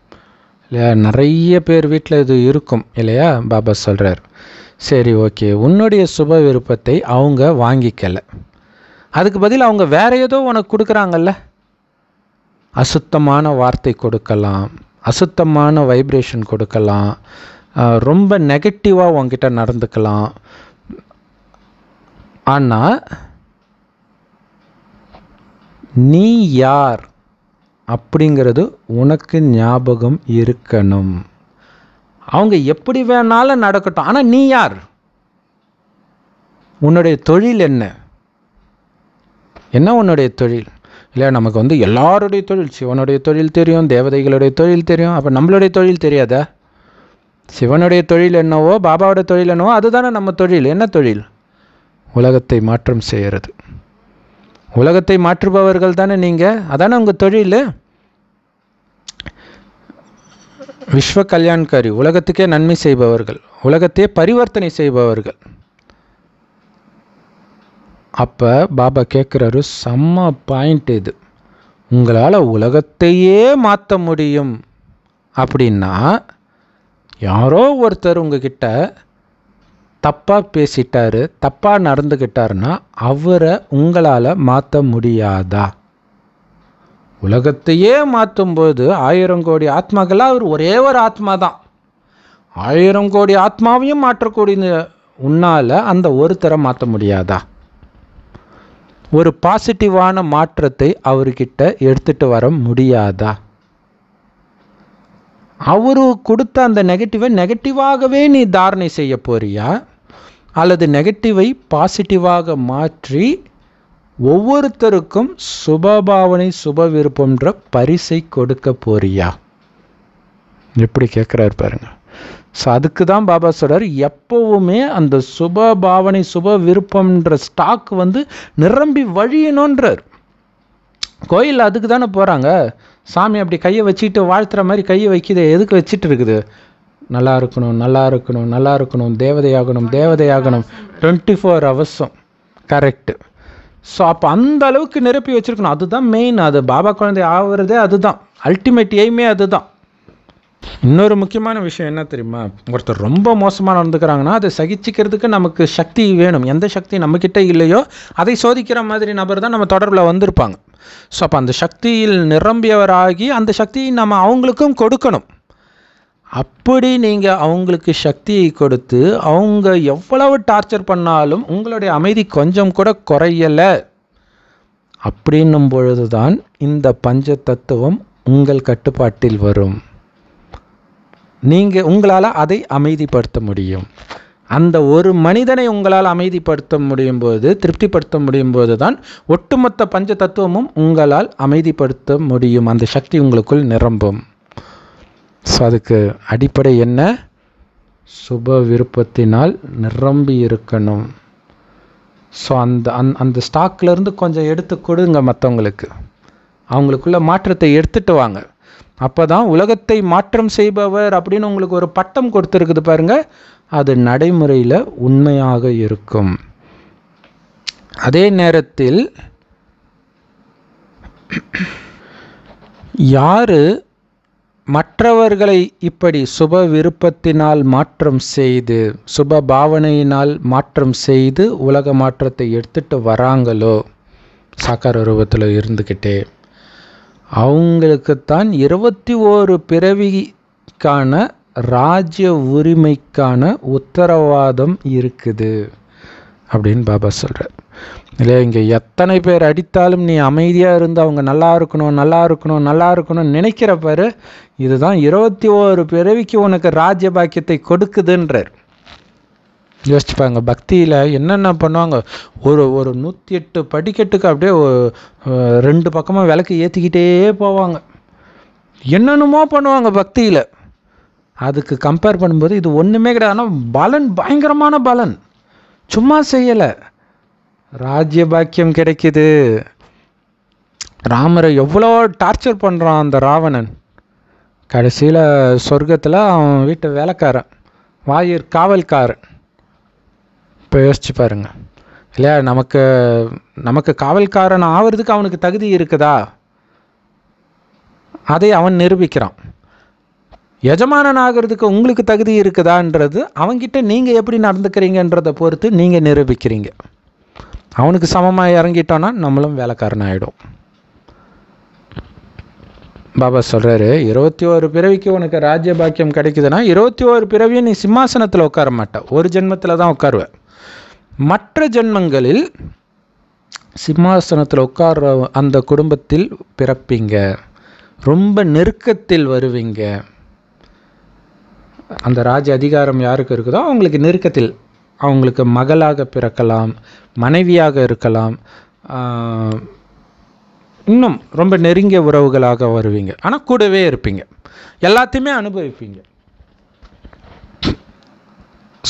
இல்லையா நிறைய பேர் வீட்டில் இது இருக்கும் இல்லையா பாபா சொல்கிறார் சரி ஓகே உன்னுடைய சுப விருப்பத்தை அவங்க வாங்கிக்கலை அதுக்கு பதில் அவங்க வேற ஏதோ உனக்கு கொடுக்குறாங்கல்ல அசுத்தமான வார்த்தை கொடுக்கலாம் அசுத்தமான வைப்ரேஷன் கொடுக்கலாம் ரொம்ப நெகட்டிவாக உங்ககிட்ட நடந்துக்கலாம் ஆனால் நீ யார் அப்படிங்கிறது உனக்கு ஞாபகம் இருக்கணும் அவங்க எப்படி வேணாலும் நடக்கட்டும் ஆனால் நீ யார் உன்னுடைய தொழில் என்ன என்ன உன்னுடைய தொழில் இல்லை நமக்கு வந்து எல்லாருடைய தொழில் சிவனுடைய தொழில் தெரியும் தேவதைகளுடைய தொழில் தெரியும் அப்போ நம்மளுடைய தொழில் தெரியாதா சிவனுடைய தொழில் என்னவோ பாபாவோட தொழில் என்னவோ அதுதானே நம்ம தொழில் என்ன தொழில் உலகத்தை மாற்றம் செய்கிறது உலகத்தை மாற்றுபவர்கள் தானே நீங்கள் அதானே உங்கள் தொழில் விஸ்வ கல்யாண்காரி உலகத்துக்கே நன்மை செய்பவர்கள் உலகத்தையே பரிவர்த்தனை செய்பவர்கள் அப்போ பாபா கேட்குறாரு செம்ம பாயிண்ட் இது உங்களால் உலகத்தையே மாற்ற முடியும் அப்படின்னா யாரோ ஒருத்தர் உங்ககிட்ட தப்பாக பேசிட்டாரு தப்பாக நடந்துக்கிட்டாருன்னா அவரை உங்களால் மாற்ற முடியாதா உலகத்தையே மாற்றும்போது ஆயிரம் கோடி ஆத்மாக்களாக அவர் ஒரே ஒரு ஆத்மா தான் ஆயிரம் கோடி ஆத்மாவையும் மாற்றக்கூடிய உன்னால் அந்த ஒருத்தரை மாற்ற முடியாதா ஒரு பாசிட்டிவான மாற்றத்தை அவர்கிட்ட எடுத்துகிட்டு வர முடியாதா அவரு கொடுத்த அந்த நெகட்டிவை நெகட்டிவாகவே நீ தாரணை செய்ய போறியா அல்லது நெகட்டிவை பாசிட்டிவாக மாற்றி ஒவ்வொருத்தருக்கும் சுபபாவனை சுப விருப்பம்ன்ற பரிசை கொடுக்க போறியா எப்படி கேட்குறாரு பாருங்க ஸோ அதுக்கு தான் பாபா சொல்கிறார் எப்போவுமே அந்த சுப பாவனை சுப விருப்பம்ன்ற ஸ்டாக் வந்து நிரம்பி வழியணுன்றார் கோயில் அதுக்கு தானே போகிறாங்க சாமி அப்படி கையை வச்சுட்டு வாழ்த்துற மாதிரி கையை வைக்கிது எதுக்கு வச்சுட்டு இருக்குது நல்லா இருக்கணும் நல்லா இருக்கணும் நல்லா இருக்கணும் தேவதையாகணும் தேவதையாகணும் டுவெண்ட்டி ஃபோர் ஹவர்ஸும் கரெக்டு ஸோ அப்போ அந்த அளவுக்கு நிரப்பி வச்சுருக்கணும் அதுதான் மெயின் அது பாபா குழந்தை ஆகிறதே அதுதான் அல்டிமேட் எய்மே அதுதான் இன்னொரு முக்கியமான விஷயம் என்ன தெரியுமா ஒருத்தர் ரொம்ப மோசமாக நடந்துக்கிறாங்கன்னா அதை சகிச்சிக்கிறதுக்கு நமக்கு சக்தி வேணும் எந்த சக்தி நம்மக்கிட்ட இல்லையோ அதை சோதிக்கிற மாதிரி நபர் தான் நம்ம தொடர்பில் வந்திருப்பாங்க ஸோ அப்போ அந்த சக்தியில் நிரம்பியவராகி அந்த சக்தியை நம்ம அவங்களுக்கும் கொடுக்கணும் அப்படி நீங்கள் அவங்களுக்கு சக்தியை கொடுத்து அவங்க எவ்வளவு டார்ச்சர் பண்ணாலும் உங்களுடைய அமைதி கொஞ்சம் கூட குறையலை அப்படின்னும் பொழுது தான் இந்த பஞ்ச தத்துவம் உங்கள் கட்டுப்பாட்டில் வரும் நீங்கள் உங்களால் அதை அமைதிப்படுத்த முடியும் அந்த ஒரு மனிதனை உங்களால் அமைதிப்படுத்த முடியும் போது திருப்திப்படுத்த முடியும் போது தான் ஒட்டுமொத்த பஞ்ச தத்துவமும் உங்களால் அமைதிப்படுத்த முடியும் அந்த சக்தி உங்களுக்குள் நிரம்பும் ஸோ அதுக்கு அடிப்படை என்ன சுப விருப்பத்தினால் நிரம்பி இருக்கணும் ஸோ அந்த அந் அந்த ஸ்டாக்லேருந்து கொஞ்சம் எடுத்து கொடுங்க மற்றவங்களுக்கு அவங்களுக்குள்ள மாற்றத்தை எடுத்துட்டு வாங்க அப்போ தான் உலகத்தை மாற்றம் செய்பவர் அப்படின்னு உங்களுக்கு ஒரு பட்டம் கொடுத்துருக்குது பாருங்கள் அது நடைமுறையில் உண்மையாக இருக்கும் அதே நேரத்தில் யாரு மற்றவர்களை இப்படி சுப விருப்பத்தினால் மாற்றம் செய்து சுப பாவனையினால் மாற்றம் செய்து உலக மாற்றத்தை எடுத்துகிட்டு வராங்களோ சாக்கார ரூபத்தில் இருந்துக்கிட்டே அவங்களுக்குத்தான் இருபத்தி ஓரு பிறவிக்கான ராஜ்ய உரிமைக்கான உத்தரவாதம் இருக்குது அப்படின்னு பாபா சொல்கிறார் இல்லை இங்கே எத்தனை பேர் அடித்தாலும் நீ அமைதியாக இருந்து அவங்க நல்லா இருக்கணும் நல்லா இருக்கணும் நல்லா இருக்கணும்னு நினைக்கிற இதுதான் இருபத்தி ஓரு பிறவிக்கு உனக்கு ராஜ்ய பாக்கியத்தை கொடுக்குதுன்றார் யோசிச்சுப்பாங்க பக்தியில் என்னென்ன பண்ணுவாங்க ஒரு ஒரு நூற்றி எட்டு படிக்கட்டுக்கு அப்படியே ரெண்டு பக்கமாக விளக்கு ஏற்றிக்கிட்டே போவாங்க என்னென்னமோ பண்ணுவாங்க பக்தியில் அதுக்கு கம்பேர் பண்ணும்போது இது ஒன்றுமே கிடையாது ஆனால் பலன் பயங்கரமான பலன் சும்மா செய்யலை ராஜ்ய பாக்கியம் கிடைக்கிது ராமரை எவ்வளோ டார்ச்சர் பண்ணுறான் அந்த ராவணன் கடைசியில் சொர்க்கத்தில் அவன் வீட்டு வேலைக்காரன் வாயிர் காவல்காரன் இப்போ யோசிச்சு பாருங்க இல்லையா நமக்கு நமக்கு காவல்காரன் ஆகிறதுக்கு அவனுக்கு தகுதி இருக்குதா அதை அவன் நிரூபிக்கிறான் எஜமானன் ஆகிறதுக்கு உங்களுக்கு தகுதி இருக்குதான்றது அவன்கிட்ட நீங்கள் எப்படி நடந்துக்கிறீங்கன்றதை பொறுத்து நீங்கள் நிரூபிக்கிறீங்க அவனுக்கு சமமாக இறங்கிட்டோன்னா நம்மளும் வேலைக்காரன் ஆகிடும் பாபா சொல்கிறாரு இருபத்தி ஒரு பிறவிக்கு உனக்கு ராஜ்ய பாக்கியம் கிடைக்குதுன்னா இருபத்தி ஓரு பிறவியும் நீ சிம்மாசனத்தில் உட்கார மாட்டேன் ஒரு ஜென்மத்தில் தான் உட்காருவேன் மற்ற ஜென்மங்களில் சிம்மாசனத்தில் உட்கார்ற அந்த குடும்பத்தில் பிறப்பீங்க ரொம்ப நெருக்கத்தில் வருவீங்க அந்த ராஜ அதிகாரம் யாருக்கு இருக்குதோ அவங்களுக்கு நெருக்கத்தில் அவங்களுக்கு மகளாக பிறக்கலாம் மனைவியாக இருக்கலாம் இன்னும் ரொம்ப நெருங்கிய உறவுகளாக வருவீங்க ஆனால் கூடவே இருப்பீங்க எல்லாத்தையுமே அனுபவிப்பீங்க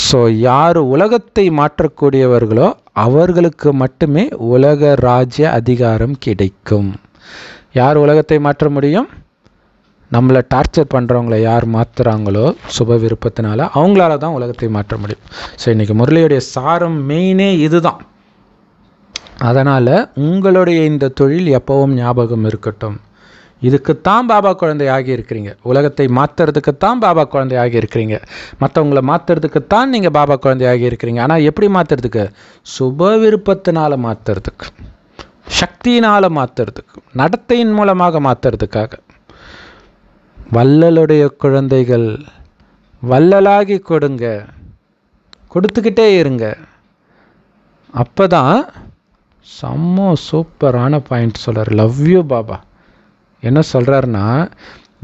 ஸோ யார் உலகத்தை மாற்றக்கூடியவர்களோ அவர்களுக்கு மட்டுமே உலக ராஜ்ய அதிகாரம் கிடைக்கும் யார் உலகத்தை மாற்ற முடியும் நம்மளை டார்ச்சர் பண்ணுறவங்கள யார் மாற்றுறாங்களோ சுப விருப்பத்தினால அவங்களால தான் உலகத்தை மாற்ற முடியும் ஸோ இன்றைக்கி முரளியுடைய சாரம் மெயினே இது தான் அதனால் உங்களுடைய இந்த தொழில் எப்போவும் ஞாபகம் இருக்கட்டும் இதுக்குத்தான் பாபா குழந்தை ஆகி இருக்கிறீங்க உலகத்தை மாற்றுறதுக்குத்தான் பாபா குழந்தை ஆகி இருக்கிறீங்க மற்றவங்களை மாற்றுறதுக்குத்தான் நீங்கள் பாபா குழந்தை ஆகி இருக்கிறீங்க ஆனால் எப்படி மாற்றுறதுக்கு சுப விருப்பத்தினால் மாற்றுறதுக்கு சக்தியினால் மாற்றுறதுக்கு நடத்தையின் மூலமாக மாற்றுறதுக்காக வள்ளலுடைய குழந்தைகள் வள்ளலாகி கொடுங்க கொடுத்துக்கிட்டே இருங்க அப்போ தான் செம்ம சூப்பரான பாயிண்ட் சொல்கிறார் லவ் யூ பாபா என்ன சொல்கிறாருன்னா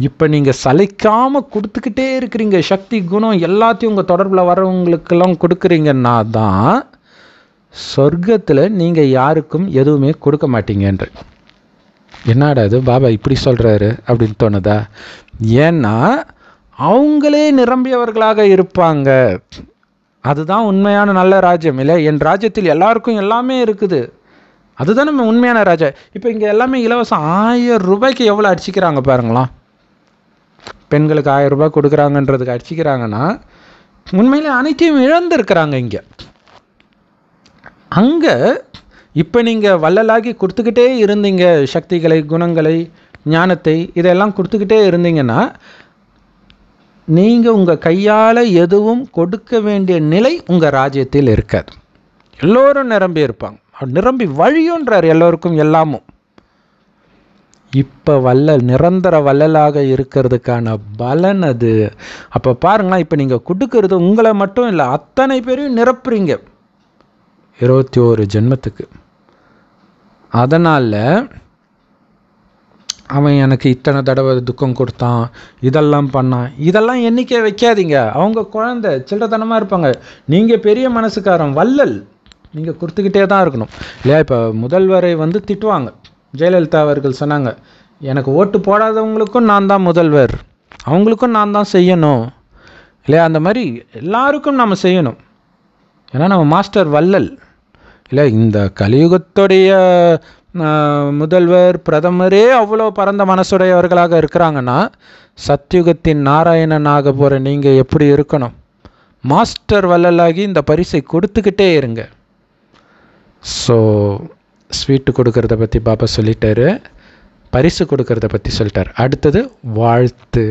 இப்போ நீங்கள் சலைக்காமல் கொடுத்துக்கிட்டே இருக்கிறீங்க சக்தி குணம் எல்லாத்தையும் உங்கள் தொடர்பில் வரவங்களுக்கெல்லாம் கொடுக்குறீங்கன்னா தான் சொர்க்கத்தில் நீங்கள் யாருக்கும் எதுவுமே கொடுக்க மாட்டீங்கன்ற என்னடா அது பாபா இப்படி சொல்கிறாரு அப்படின்னு தோணுதா ஏன்னா அவங்களே நிரம்பியவர்களாக இருப்பாங்க அதுதான் உண்மையான நல்ல ராஜ்யம் இல்லை என் ராஜ்யத்தில் எல்லாருக்கும் எல்லாமே இருக்குது அதுதான் நம்ம உண்மையான ராஜா இப்போ இங்கே எல்லாமே இலவசம் ஆயிரம் ரூபாய்க்கு எவ்வளோ அடிச்சிக்கிறாங்க பாருங்களா பெண்களுக்கு ஆயிரம் ரூபாய் கொடுக்குறாங்கன்றதுக்கு அடிச்சிக்கிறாங்கன்னா உண்மையிலே அனைத்தையும் இழந்திருக்கிறாங்க இங்கே அங்கே இப்போ நீங்கள் வள்ளலாகி கொடுத்துக்கிட்டே இருந்தீங்க சக்திகளை குணங்களை ஞானத்தை இதெல்லாம் கொடுத்துக்கிட்டே இருந்தீங்கன்னா நீங்கள் உங்கள் கையால் எதுவும் கொடுக்க வேண்டிய நிலை உங்கள் ராஜ்யத்தில் இருக்காது எல்லோரும் நிரம்பி இருப்பாங்க நிரம்பி வழியுன்றார் எல்லோருக்கும் எல்லாமும் இப்போ வல்லல் நிரந்தர வள்ளலாக இருக்கிறதுக்கான பலன் அது அப்போ பாருங்களேன் இப்போ நீங்கள் கொடுக்கறது உங்களை மட்டும் இல்லை அத்தனை பேரையும் நிரப்புறீங்க இருபத்தி ஒரு ஜென்மத்துக்கு அதனால் அவன் எனக்கு இத்தனை தடவை துக்கம் கொடுத்தான் இதெல்லாம் பண்ணான் இதெல்லாம் எண்ணிக்கை வைக்காதீங்க அவங்க குழந்த சில்லறத்தனமாக இருப்பாங்க நீங்கள் பெரிய மனசுக்காரன் வள்ளல் நீங்கள் கொடுத்துக்கிட்டே தான் இருக்கணும் இல்லையா இப்போ முதல்வரை வந்து திட்டுவாங்க ஜெயலலிதா அவர்கள் சொன்னாங்க எனக்கு ஓட்டு போடாதவங்களுக்கும் நான் தான் முதல்வர் அவங்களுக்கும் நான் தான் செய்யணும் இல்லையா அந்த மாதிரி எல்லாருக்கும் நம்ம செய்யணும் ஏன்னா நம்ம மாஸ்டர் வள்ளல் இல்லை இந்த கலியுகத்துடைய முதல்வர் பிரதமரே அவ்வளோ பரந்த மனசுடையவர்களாக இருக்கிறாங்கன்னா சத்யுகத்தின் நாராயணனாக போகிற நீங்கள் எப்படி இருக்கணும் மாஸ்டர் வல்லலாகி இந்த பரிசை கொடுத்துக்கிட்டே இருங்க ஸோ ஸ்வீட்டு கொடுக்கறத பற்றி பாபா சொல்லிட்டார் பரிசு கொடுக்கறத பற்றி சொல்லிட்டார் அடுத்தது வாழ்த்து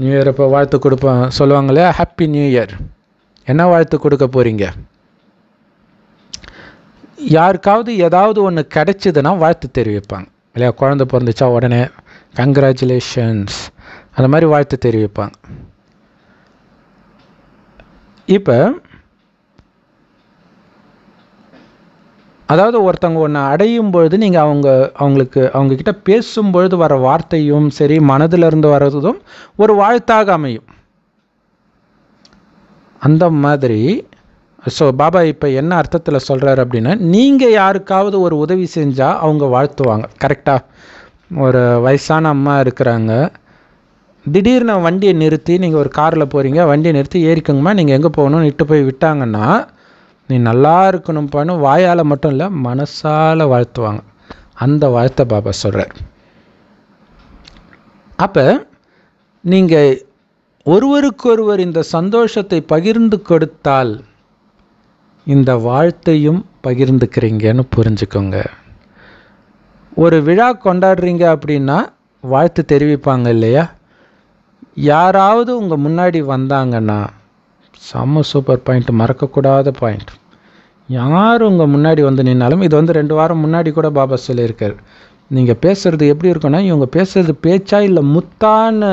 நியூ இயர் அப்போ வாழ்த்து கொடுப்பேன் சொல்லுவாங்களே ஹாப்பி நியூ இயர் என்ன வாழ்த்து கொடுக்க போகிறீங்க யாருக்காவது ஏதாவது ஒன்று கிடச்சிதுன்னா வாழ்த்து தெரிவிப்பாங்க இல்லையா குழந்த பிறந்துச்சா உடனே கங்க்ராச்சுலேஷன்ஸ் அந்த மாதிரி வாழ்த்து தெரிவிப்பாங்க இப்போ அதாவது ஒருத்தவங்க ஒன்று அடையும் பொழுது நீங்கள் அவங்க அவங்களுக்கு அவங்கக்கிட்ட பேசும்பொழுது வர வார்த்தையும் சரி மனதிலிருந்து வர்றதும் ஒரு வாழ்த்தாக அமையும் அந்த மாதிரி ஸோ பாபா இப்போ என்ன அர்த்தத்தில் சொல்கிறாரு அப்படின்னா நீங்கள் யாருக்காவது ஒரு உதவி செஞ்சால் அவங்க வாழ்த்துவாங்க கரெக்டாக ஒரு வயசான அம்மா இருக்கிறாங்க திடீர்னு வண்டியை நிறுத்தி நீங்கள் ஒரு காரில் போகிறீங்க வண்டியை நிறுத்தி ஏறிக்கோங்கம்மா நீங்கள் எங்கே போகணும்னு இட்டு போய் விட்டாங்கன்னா நீ நல்லா இருக்கணும் இருக்கணும்ப்பான்னு வாயால் மட்டும் இல்லை மனசால் வாழ்த்துவாங்க அந்த வாழ்த்தை பாபா சொல்கிறார் அப்போ நீங்கள் ஒருவருக்கொருவர் இந்த சந்தோஷத்தை பகிர்ந்து கொடுத்தால் இந்த வாழ்த்தையும் பகிர்ந்துக்கிறீங்கன்னு புரிஞ்சுக்கோங்க ஒரு விழா கொண்டாடுறீங்க அப்படின்னா வாழ்த்து தெரிவிப்பாங்க இல்லையா யாராவது உங்கள் முன்னாடி வந்தாங்கன்னா செம்ம சூப்பர் பாயிண்ட் மறக்கக்கூடாத பாயிண்ட் யார் உங்கள் முன்னாடி வந்து நின்னாலும் இது வந்து ரெண்டு வாரம் முன்னாடி கூட பாபா சொல்லியிருக்கார் நீங்கள் பேசுகிறது எப்படி இருக்குன்னா இவங்க பேசுகிறது பேச்சா இல்லை முத்தான்னு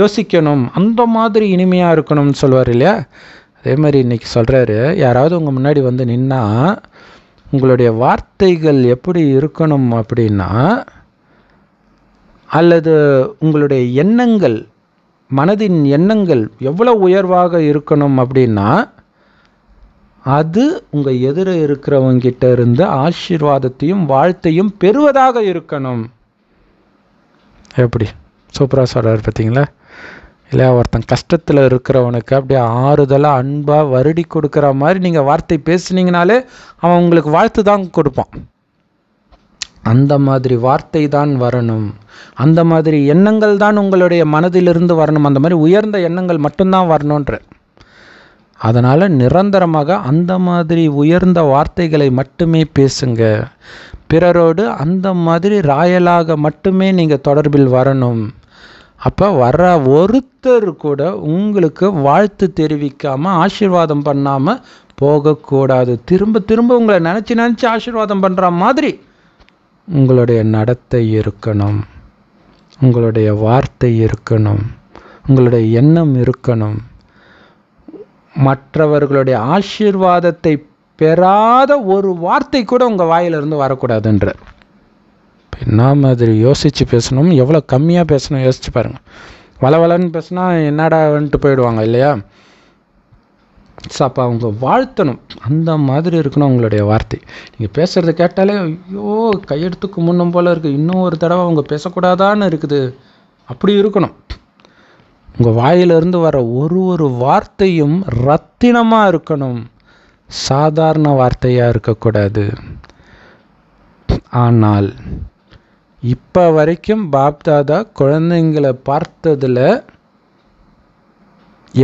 யோசிக்கணும் அந்த மாதிரி இனிமையாக இருக்கணும்னு சொல்லுவார் இல்லையா அதே மாதிரி இன்றைக்கி சொல்கிறாரு யாராவது உங்கள் முன்னாடி வந்து நின்னால் உங்களுடைய வார்த்தைகள் எப்படி இருக்கணும் அப்படின்னா அல்லது உங்களுடைய எண்ணங்கள் மனதின் எண்ணங்கள் எவ்வளோ உயர்வாக இருக்கணும் அப்படின்னா அது உங்கள் எதிர இருக்கிறவங்கிட்ட இருந்து ஆசீர்வாதத்தையும் வாழ்த்தையும் பெறுவதாக இருக்கணும் எப்படி சூப்பராக சொல்கிறார் பார்த்தீங்களா இல்லை ஒருத்தன் கஷ்டத்தில் இருக்கிறவனுக்கு அப்படியே ஆறுதலாக அன்பாக வருடி கொடுக்குற மாதிரி நீங்கள் வார்த்தை பேசுனீங்கனாலே அவன் உங்களுக்கு வாழ்த்து தான் கொடுப்பான் அந்த மாதிரி வார்த்தை தான் வரணும் அந்த மாதிரி எண்ணங்கள் தான் உங்களுடைய மனதிலிருந்து வரணும் அந்த மாதிரி உயர்ந்த எண்ணங்கள் மட்டும்தான் வரணுன்ற அதனால் நிரந்தரமாக அந்த மாதிரி உயர்ந்த வார்த்தைகளை மட்டுமே பேசுங்க பிறரோடு அந்த மாதிரி ராயலாக மட்டுமே நீங்கள் தொடர்பில் வரணும் அப்போ வர்ற ஒருத்தர் கூட உங்களுக்கு வாழ்த்து தெரிவிக்காமல் ஆசீர்வாதம் பண்ணாமல் போகக்கூடாது திரும்ப திரும்ப உங்களை நினச்சி நினச்சி ஆசீர்வாதம் பண்ணுற மாதிரி உங்களுடைய நடத்தை இருக்கணும் உங்களுடைய வார்த்தை இருக்கணும் உங்களுடைய எண்ணம் இருக்கணும் மற்றவர்களுடைய ஆசீர்வாதத்தை பெறாத ஒரு வார்த்தை கூட உங்கள் வாயிலிருந்து வரக்கூடாதுன்றார் என்ன மாதிரி யோசித்து பேசணும் எவ்வளோ கம்மியாக பேசணும் யோசித்து பாருங்கள் வள வளன்னு பேசுனா என்னடான்ட்டு போயிடுவாங்க இல்லையா ஸோ அப்போ அவங்க வாழ்த்தணும் அந்த மாதிரி இருக்கணும் அவங்களுடைய வார்த்தை நீங்கள் பேசுகிறத கேட்டாலே ஐயோ கையெடுத்துக்கு முன்னும் போல் இருக்குது இன்னும் ஒரு தடவை அவங்க பேசக்கூடாதான்னு இருக்குது அப்படி இருக்கணும் உங்கள் வாயிலிருந்து வர ஒரு ஒரு வார்த்தையும் ரத்தினமாக இருக்கணும் சாதாரண வார்த்தையாக இருக்கக்கூடாது ஆனால் இப்போ வரைக்கும் பாப்தாதா குழந்தைங்களை பார்த்ததில்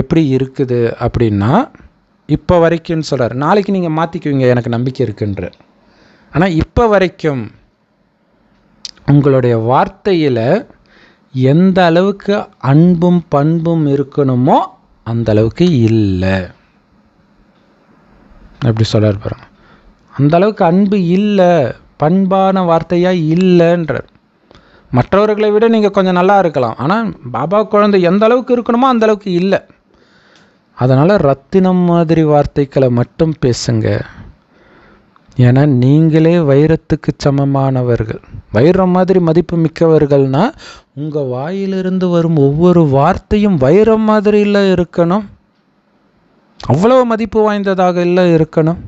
எப்படி இருக்குது அப்படின்னா இப்போ வரைக்கும்னு சொல்கிறார் நாளைக்கு நீங்கள் மாற்றிக்குவீங்க எனக்கு நம்பிக்கை இருக்குன்ற ஆனால் இப்போ வரைக்கும் உங்களுடைய வார்த்தையில் எந்த அளவுக்கு அன்பும் பண்பும் இருக்கணுமோ அந்த அளவுக்கு இல்லை அப்படி சொல்கிறார் பாருங்க அந்த அளவுக்கு அன்பு இல்லை பண்பான வார்த்தையாக இல்லைன்றார் மற்றவர்களை விட நீங்கள் கொஞ்சம் நல்லா இருக்கலாம் ஆனால் பாபா குழந்தை எந்த அளவுக்கு இருக்கணுமோ அந்த அளவுக்கு இல்லை அதனால் ரத்தினம் மாதிரி வார்த்தைகளை மட்டும் பேசுங்க ஏன்னா நீங்களே வைரத்துக்கு சமமானவர்கள் வைரம் மாதிரி மதிப்பு மிக்கவர்கள்னா உங்கள் வாயிலிருந்து வரும் ஒவ்வொரு வார்த்தையும் வைரம் மாதிரியில் இருக்கணும் அவ்வளோ மதிப்பு வாய்ந்ததாக இல்லை இருக்கணும்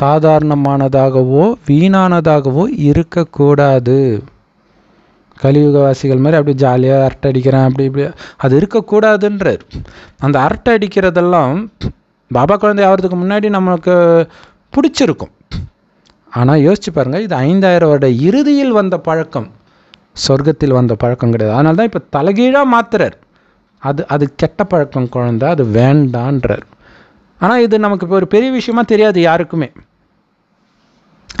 சாதாரணமானதாகவோ வீணானதாகவோ இருக்கக்கூடாது கலியுகவாசிகள் மாதிரி அப்படி ஜாலியாக அரட்டை அடிக்கிறேன் அப்படி இப்படி அது இருக்கக்கூடாதுன்றார் அந்த அரட்டை அடிக்கிறதெல்லாம் பாபா குழந்தை ஆகிறதுக்கு முன்னாடி நமக்கு பிடிச்சிருக்கும் ஆனால் யோசிச்சு பாருங்கள் இது ஐந்தாயிரம் வருட இறுதியில் வந்த பழக்கம் சொர்க்கத்தில் வந்த பழக்கம் கிடையாது அதனால தான் இப்போ தலைகீழாக மாத்துறார் அது அது கெட்ட பழக்கம் குழந்த அது வேண்டான்றார் ஆனால் இது நமக்கு இப்போ ஒரு பெரிய விஷயமா தெரியாது யாருக்குமே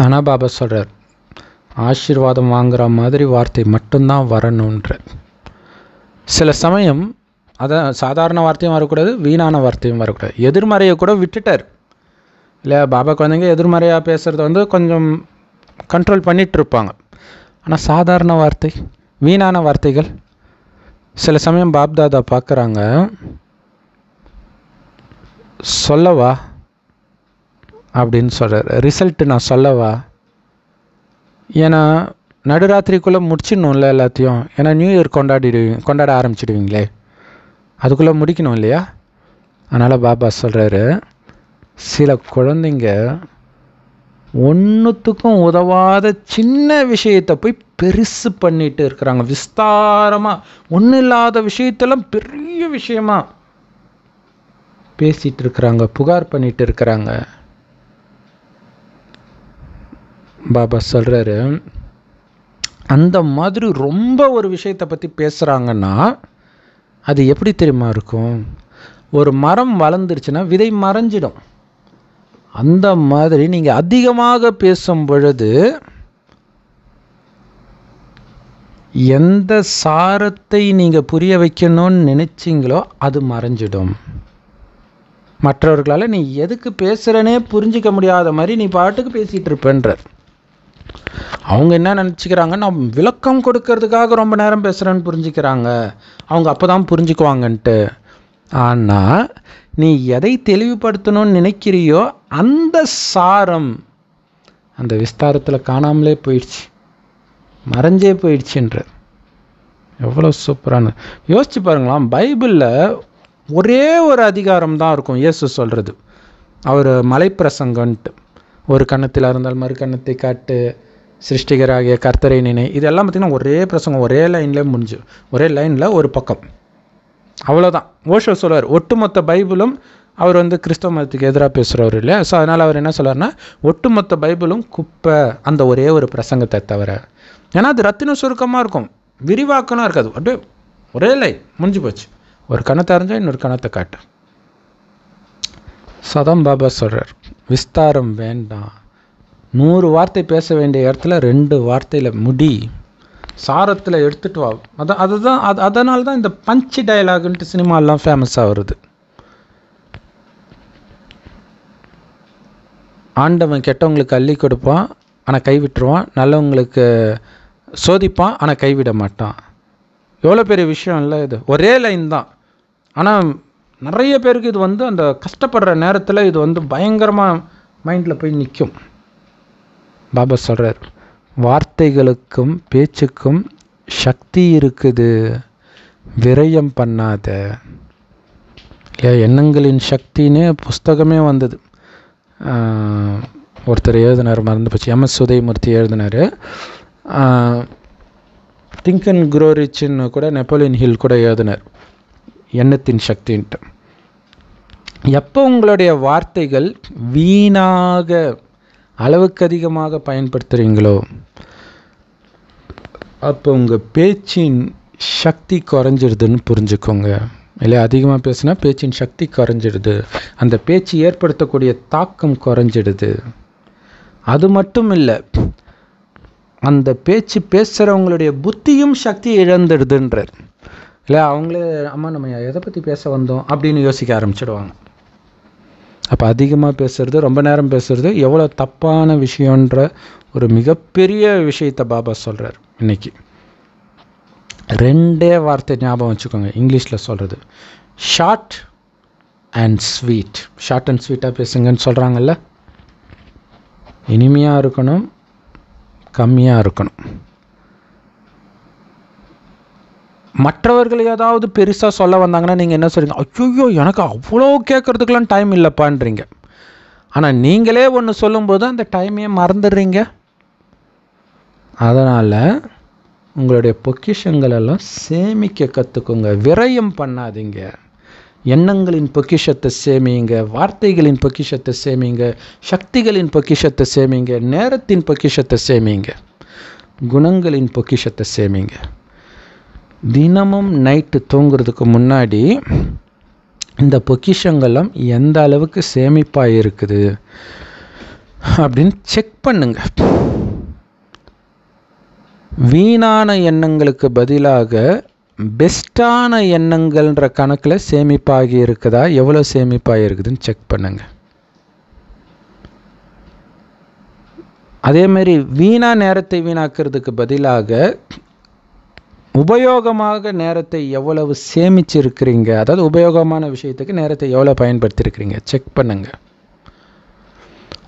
ஆனால் பாபா சொல்கிறார் ஆசீர்வாதம் வாங்குற மாதிரி வார்த்தை மட்டும்தான் வரணுன்ற சில சமயம் அதான் சாதாரண வார்த்தையும் வரக்கூடாது வீணான வார்த்தையும் வரக்கூடாது எதிர்மறையை கூட விட்டுட்டார் இல்லை பாபா குழந்தைங்க எதிர்மறையாக பேசுகிறத வந்து கொஞ்சம் கண்ட்ரோல் பண்ணிகிட்ருப்பாங்க ஆனால் சாதாரண வார்த்தை வீணான வார்த்தைகள் சில சமயம் பாப்தாதா பார்க்குறாங்க சொல்லவா அப்படின்னு சொல்கிறார் ரிசல்ட்டு நான் சொல்லவா ஏன்னா நடுராத்திரிக்குள்ளே முடிச்சிடணும்ல எல்லாத்தையும் ஏன்னா நியூ இயர் கொண்டாடிடுவீங்க கொண்டாட ஆரம்பிச்சிடுவீங்களே அதுக்குள்ளே முடிக்கணும் இல்லையா அதனால் பாபா சொல்கிறாரு சில குழந்தைங்க ஒன்றுத்துக்கும் உதவாத சின்ன விஷயத்தை போய் பெருசு பண்ணிட்டு இருக்கிறாங்க விஸ்தாரமாக ஒன்றும் இல்லாத விஷயத்தெல்லாம் பெரிய விஷயமாக பேசிகிட்டு இருக்கிறாங்க புகார் பண்ணிகிட்டு இருக்கிறாங்க பாபா சொல்கிறாரு அந்த மாதிரி ரொம்ப ஒரு விஷயத்தை பற்றி பேசுகிறாங்கன்னா அது எப்படி தெரியுமா இருக்கும் ஒரு மரம் வளர்ந்துருச்சுன்னா விதை மறைஞ்சிடும் அந்த மாதிரி நீங்கள் அதிகமாக பேசும் பொழுது எந்த சாரத்தை நீங்கள் புரிய வைக்கணும்னு நினச்சிங்களோ அது மறைஞ்சிடும் மற்றவர்களால் நீ எதுக்கு பேசுகிறனே புரிஞ்சிக்க முடியாத மாதிரி நீ பாட்டுக்கு பேசிகிட்டு இருப்பேன்றார் அவங்க என்ன நினச்சிக்கிறாங்க நான் விளக்கம் கொடுக்கறதுக்காக ரொம்ப நேரம் பேசுகிறேன்னு புரிஞ்சுக்கிறாங்க அவங்க அப்போ தான் புரிஞ்சுக்குவாங்கன்ட்டு ஆனால் நீ எதை தெளிவுபடுத்தணும்னு நினைக்கிறியோ அந்த சாரம் அந்த விஸ்தாரத்தில் காணாமலே போயிடுச்சு மறைஞ்சே போயிடுச்சுன்ற எவ்வளோ சூப்பரான யோசிச்சு பாருங்களாம் பைபிளில் ஒரே ஒரு அதிகாரம் தான் இருக்கும் இயேசு சொல்கிறது அவர் மலைப்பிரசங்கன்ட்டு ஒரு கன்னத்தில் இருந்தால் மறு கன்னத்தை காட்டு சிருஷ்டிகராகிய கர்த்தரை நினை இதெல்லாம் பார்த்திங்கன்னா ஒரே பிரசங்கம் ஒரே லைன்லேயே முடிஞ்சு ஒரே லைனில் ஒரு பக்கம் அவ்வளோதான் ஓஷோ சொல்வார் ஒட்டுமொத்த பைபிளும் அவர் வந்து கிறிஸ்தவ மதத்துக்கு எதிராக பேசுகிறவர் இல்லையா ஸோ அதனால் அவர் என்ன சொல்லார்னா ஒட்டுமொத்த பைபிளும் குப்பை அந்த ஒரே ஒரு பிரசங்கத்தை தவிர ஏன்னா அது ரத்தின சுருக்கமாக இருக்கும் விரிவாக்கம்லாம் இருக்காது அப்படியே ஒரே லைன் முடிஞ்சு போச்சு ஒரு கணத்தை அறிஞ்சால் இன்னொரு கணத்தை காட்டு சதம் பாபா சொல்கிறார் விஸ்தாரம் வேண்டாம் நூறு வார்த்தை பேச வேண்டிய இடத்துல ரெண்டு வார்த்தையில் முடி சாரத்தில் எடுத்துகிட்டு வா அதான் அதுதான் அது அதனால தான் இந்த பஞ்சு டயலாகுன்ட்டு சினிமாலாம் ஃபேமஸாக வருது ஆண்டவன் கெட்டவங்களுக்கு அள்ளி கொடுப்பான் ஆனால் கைவிட்டுருவான் நல்லவங்களுக்கு சோதிப்பான் ஆனால் கைவிட மாட்டான் எவ்வளோ பெரிய விஷயம் இல்லை இது ஒரே லைன் தான் ஆனால் நிறைய பேருக்கு இது வந்து அந்த கஷ்டப்படுற நேரத்தில் இது வந்து பயங்கரமாக மைண்டில் போய் நிற்கும் பாபா சொல்கிறார் வார்த்தைகளுக்கும் பேச்சுக்கும் சக்தி இருக்குது விரயம் பண்ணாத இல்லையா எண்ணங்களின் சக்தின்னு புஸ்தகமே வந்தது ஒருத்தர் எழுதினார் மறந்து போச்சு எம் எஸ் சுதயமூர்த்தி எழுதினார் திங்க் அண்ட் க்ரோ ரிச்சின்னு கூட நெப்போலியன் ஹில் கூட எழுதினார் எண்ணத்தின் சக்தின்ட்டு எப்போ உங்களுடைய வார்த்தைகள் வீணாக அளவுக்கு அதிகமாக பயன்படுத்துகிறீங்களோ அப்போ உங்கள் பேச்சின் சக்தி குறைஞ்சிடுதுன்னு புரிஞ்சுக்கோங்க இல்லை அதிகமாக பேசுனா பேச்சின் சக்தி குறைஞ்சிடுது அந்த பேச்சு ஏற்படுத்தக்கூடிய தாக்கம் குறைஞ்சிடுது அது மட்டும் இல்லை அந்த பேச்சு பேசுகிறவங்களுடைய புத்தியும் சக்தி இழந்துடுதுன்றார் இல்லை அவங்களே அம்மா நம்ம எதை பற்றி பேச வந்தோம் அப்படின்னு யோசிக்க ஆரம்பிச்சிடுவாங்க அப்போ அதிகமாக பேசுகிறது ரொம்ப நேரம் பேசுகிறது எவ்வளோ தப்பான விஷயன்ற ஒரு மிகப்பெரிய விஷயத்தை பாபா சொல்கிறார் இன்னைக்கு ரெண்டே வார்த்தை ஞாபகம் வச்சுக்கோங்க இங்கிலீஷில் சொல்கிறது short and sweet short and ஸ்வீட்டாக பேசுங்கன்னு சொல்கிறாங்கல்ல இனிமையாக இருக்கணும் கம்மியாக இருக்கணும் மற்றவர்கள் ஏதாவது பெருசாக சொல்ல வந்தாங்கன்னா நீங்கள் என்ன சொல்கிறீங்க ஐயோ எனக்கு அவ்வளோ கேட்கறதுக்கெல்லாம் டைம் இல்லைப்பான்றீங்க ஆனால் நீங்களே ஒன்று சொல்லும்போது அந்த டைமே மறந்துடுறீங்க அதனால் உங்களுடைய பொக்கிஷங்களெல்லாம் சேமிக்க கற்றுக்குங்க விரயம் பண்ணாதீங்க எண்ணங்களின் பொக்கிஷத்தை சேமிங்க வார்த்தைகளின் பொக்கிஷத்தை சேமிங்க சக்திகளின் பொக்கிஷத்தை சேமிங்க நேரத்தின் பொக்கிஷத்தை சேமிங்க குணங்களின் பொக்கிஷத்தை சேமிங்க தினமும் நைட்டு தூங்குறதுக்கு முன்னாடி இந்த பொக்கிஷங்கள்லாம் எந்த அளவுக்கு சேமிப்பாக இருக்குது அப்படின்னு செக் பண்ணுங்க வீணான எண்ணங்களுக்கு பதிலாக பெஸ்ட்டான எண்ணங்கள்ன்ற கணக்கில் சேமிப்பாகி இருக்குதா எவ்வளோ சேமிப்பாகி இருக்குதுன்னு செக் பண்ணுங்கள் அதேமாரி வீணாக நேரத்தை வீணாக்கிறதுக்கு பதிலாக உபயோகமாக நேரத்தை எவ்வளவு சேமிச்சிருக்கிறீங்க அதாவது உபயோகமான விஷயத்துக்கு நேரத்தை எவ்வளோ பயன்படுத்தியிருக்கிறீங்க செக் பண்ணுங்கள்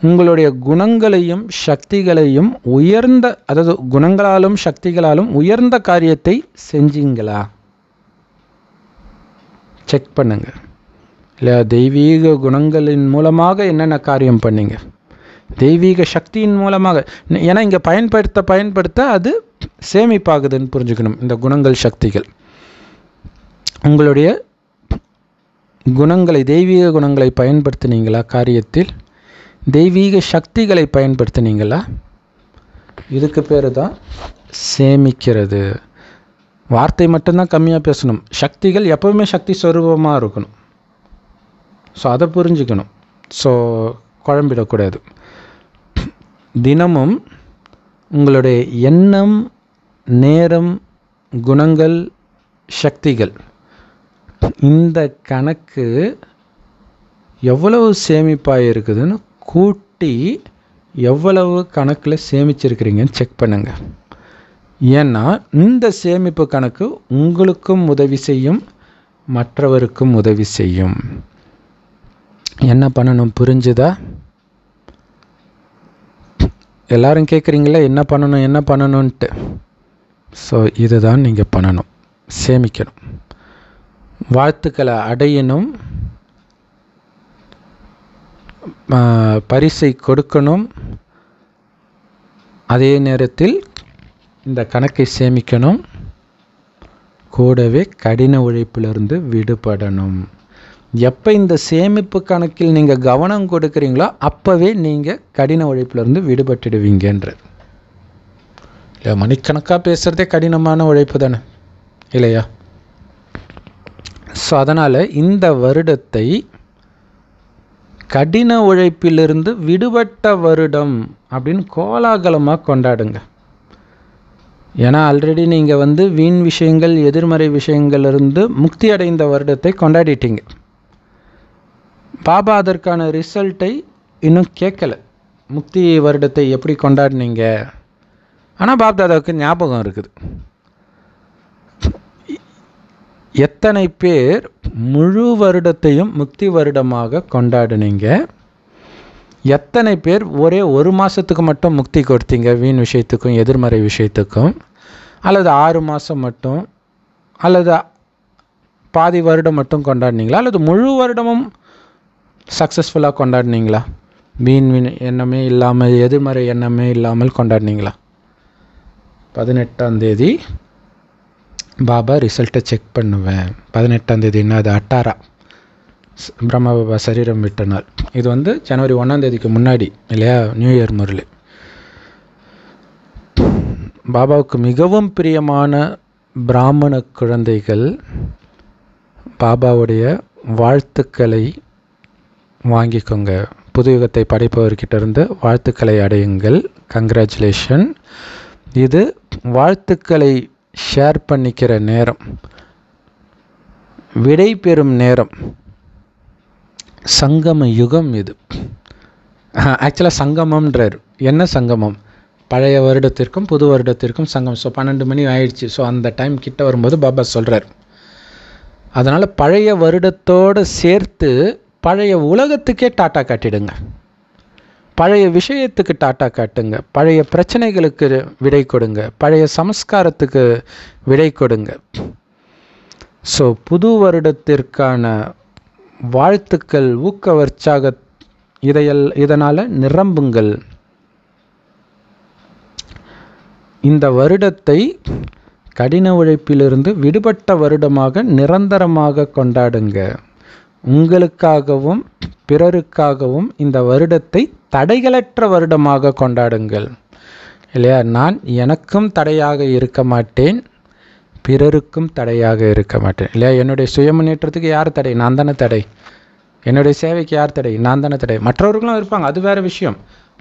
உங்களுடைய குணங்களையும் சக்திகளையும் உயர்ந்த அதாவது குணங்களாலும் சக்திகளாலும் உயர்ந்த காரியத்தை செஞ்சீங்களா செக் பண்ணுங்க இல்லை தெய்வீக குணங்களின் மூலமாக என்னென்ன காரியம் பண்ணீங்க தெய்வீக சக்தியின் மூலமாக ஏன்னா இங்கே பயன்படுத்த பயன்படுத்த அது சேமிப்பாகுதுன்னு புரிஞ்சுக்கணும் இந்த குணங்கள் சக்திகள் உங்களுடைய குணங்களை தெய்வீக குணங்களை பயன்படுத்தினீங்களா காரியத்தில் தெய்வீக சக்திகளை பயன்படுத்தினீங்களா இதுக்கு பேர் தான் சேமிக்கிறது வார்த்தை மட்டும்தான் கம்மியாக பேசணும் சக்திகள் எப்போவுமே சக்தி சுரூபமாக இருக்கணும் ஸோ அதை புரிஞ்சுக்கணும் ஸோ குழம்பிடக்கூடாது தினமும் உங்களுடைய எண்ணம் நேரம் குணங்கள் சக்திகள் இந்த கணக்கு எவ்வளவு சேமிப்பாக இருக்குதுன்னு கூட்டி எவ்வளவு கணக்கில் சேமிச்சிருக்கிறீங்கன்னு செக் பண்ணுங்கள் ஏன்னா இந்த சேமிப்பு கணக்கு உங்களுக்கும் உதவி செய்யும் மற்றவருக்கும் உதவி செய்யும் என்ன பண்ணணும் புரிஞ்சுதா எல்லாரும் கேட்குறீங்களா என்ன பண்ணணும் என்ன பண்ணணும்ன்ட்டு ஸோ இதுதான் நீங்கள் பண்ணணும் சேமிக்கணும் வாழ்த்துக்களை அடையணும் பரிசை கொடுக்கணும் அதே நேரத்தில் இந்த கணக்கை சேமிக்கணும் கூடவே கடின உழைப்பிலிருந்து விடுபடணும் எப்போ இந்த சேமிப்பு கணக்கில் நீங்கள் கவனம் கொடுக்குறீங்களோ அப்போவே நீங்கள் கடின உழைப்பிலிருந்து விடுபட்டுடுவீங்கன்றது இல்லை மணிக்கணக்காக பேசுகிறதே கடினமான உழைப்பு தானே இல்லையா ஸோ அதனால் இந்த வருடத்தை கடின உழைப்பிலிருந்து விடுபட்ட வருடம் அப்படின்னு கோலாகலமாக கொண்டாடுங்க ஏன்னா ஆல்ரெடி நீங்கள் வந்து வீண் விஷயங்கள் எதிர்மறை விஷயங்கள்லேருந்து முக்தி அடைந்த வருடத்தை கொண்டாடிட்டீங்க பாபா அதற்கான ரிசல்ட்டை இன்னும் கேட்கலை முக்தி வருடத்தை எப்படி கொண்டாடினீங்க ஆனால் பாப்தாதாவுக்கு ஞாபகம் இருக்குது எத்தனை பேர் முழு வருடத்தையும் முக்தி வருடமாக கொண்டாடுனீங்க எத்தனை பேர் ஒரே ஒரு மாதத்துக்கு மட்டும் முக்தி கொடுத்தீங்க வீண் விஷயத்துக்கும் எதிர்மறை விஷயத்துக்கும் அல்லது ஆறு மாதம் மட்டும் அல்லது பாதி வருடம் மட்டும் கொண்டாடினீங்களா அல்லது முழு வருடமும் சக்ஸஸ்ஃபுல்லாக கொண்டாடினீங்களா வீண் வீண் எண்ணமே இல்லாமல் எதிர்மறை எண்ணமே இல்லாமல் கொண்டாடினீங்களா பதினெட்டாம் தேதி பாபா ரிசல்ட்டை செக் பண்ணுவேன் தேதி என்ன அது அட்டாரா பிரம்ம பாபா சரீரம் விட்ட நாள் இது வந்து ஜனவரி ஒன்றாந்தேதிக்கு முன்னாடி இல்லையா நியூ இயர் முரளி பாபாவுக்கு மிகவும் பிரியமான பிராமண குழந்தைகள் பாபாவுடைய வாழ்த்துக்களை வாங்கிக்கோங்க புது படைப்பவர்கிட்ட இருந்து வாழ்த்துக்களை அடையுங்கள் கங்க்ராச்சுலேஷன் இது வாழ்த்துக்களை ஷேர் பண்ணிக்கிற நேரம் விடை பெறும் நேரம் சங்கம யுகம் இது ஆக்சுவலாக சங்கமம்ன்றார் என்ன சங்கமம் பழைய வருடத்திற்கும் புது வருடத்திற்கும் சங்கம் ஸோ பன்னெண்டு மணி ஆயிடுச்சு ஸோ அந்த டைம் கிட்ட வரும்போது பாபா சொல்கிறார் அதனால் பழைய வருடத்தோடு சேர்த்து பழைய உலகத்துக்கே டாட்டா காட்டிடுங்க பழைய விஷயத்துக்கு டாட்டா காட்டுங்க பழைய பிரச்சனைகளுக்கு விடை கொடுங்க பழைய சமஸ்காரத்துக்கு விடை கொடுங்க ஸோ புது வருடத்திற்கான வாழ்த்துக்கள் ஊக்க வர்ச்சாக இதையல் இதனால் நிரம்புங்கள் இந்த வருடத்தை கடின உழைப்பிலிருந்து விடுபட்ட வருடமாக நிரந்தரமாக கொண்டாடுங்க உங்களுக்காகவும் பிறருக்காகவும் இந்த வருடத்தை தடைகளற்ற வருடமாக கொண்டாடுங்கள் இல்லையா நான் எனக்கும் தடையாக இருக்க மாட்டேன் பிறருக்கும் தடையாக இருக்க மாட்டேன் இல்லையா என்னுடைய சுய முன்னேற்றத்துக்கு யார் தடை நான் தானே தடை என்னுடைய சேவைக்கு யார் தடை நான் தானே தடை மற்றவர்களும் இருப்பாங்க அது வேறு விஷயம்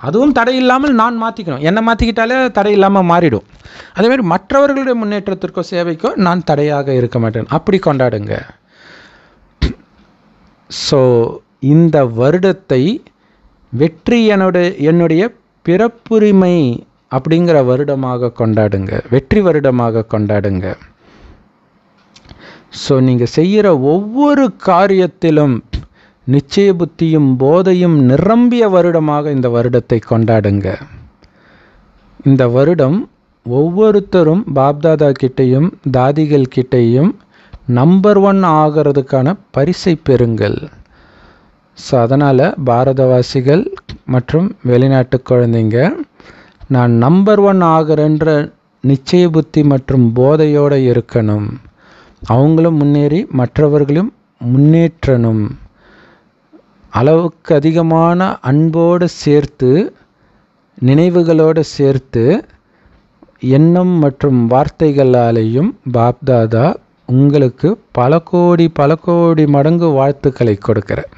அதுவும் தடை இல்லாமல் நான் மாற்றிக்கணும் என்னை மாற்றிக்கிட்டாலே தடை இல்லாமல் மாறிடும் அதேமாதிரி மற்றவர்களுடைய முன்னேற்றத்திற்கோ சேவைக்கோ நான் தடையாக இருக்க மாட்டேன் அப்படி கொண்டாடுங்க ஸோ இந்த வருடத்தை வெற்றி என்னுடைய என்னுடைய பிறப்புரிமை அப்படிங்கிற வருடமாக கொண்டாடுங்க வெற்றி வருடமாக கொண்டாடுங்க ஸோ நீங்கள் செய்கிற ஒவ்வொரு காரியத்திலும் நிச்சய புத்தியும் போதையும் நிரம்பிய வருடமாக இந்த வருடத்தை கொண்டாடுங்க இந்த வருடம் ஒவ்வொருத்தரும் பாப்தாதா கிட்டையும் தாதிகள் கிட்டேயும் நம்பர் ஒன் ஆகிறதுக்கான பரிசை பெறுங்கள் ஸோ அதனால் பாரதவாசிகள் மற்றும் வெளிநாட்டு குழந்தைங்க நான் நம்பர் ஒன் ஆகிறன்ற நிச்சய புத்தி மற்றும் போதையோடு இருக்கணும் அவங்களும் முன்னேறி மற்றவர்களும் முன்னேற்றணும் அளவுக்கு அதிகமான அன்போடு சேர்த்து நினைவுகளோடு சேர்த்து எண்ணம் மற்றும் வார்த்தைகளாலேயும் பாப்தாதா உங்களுக்கு பல கோடி பல கோடி மடங்கு வாழ்த்துக்களை கொடுக்கிறேன்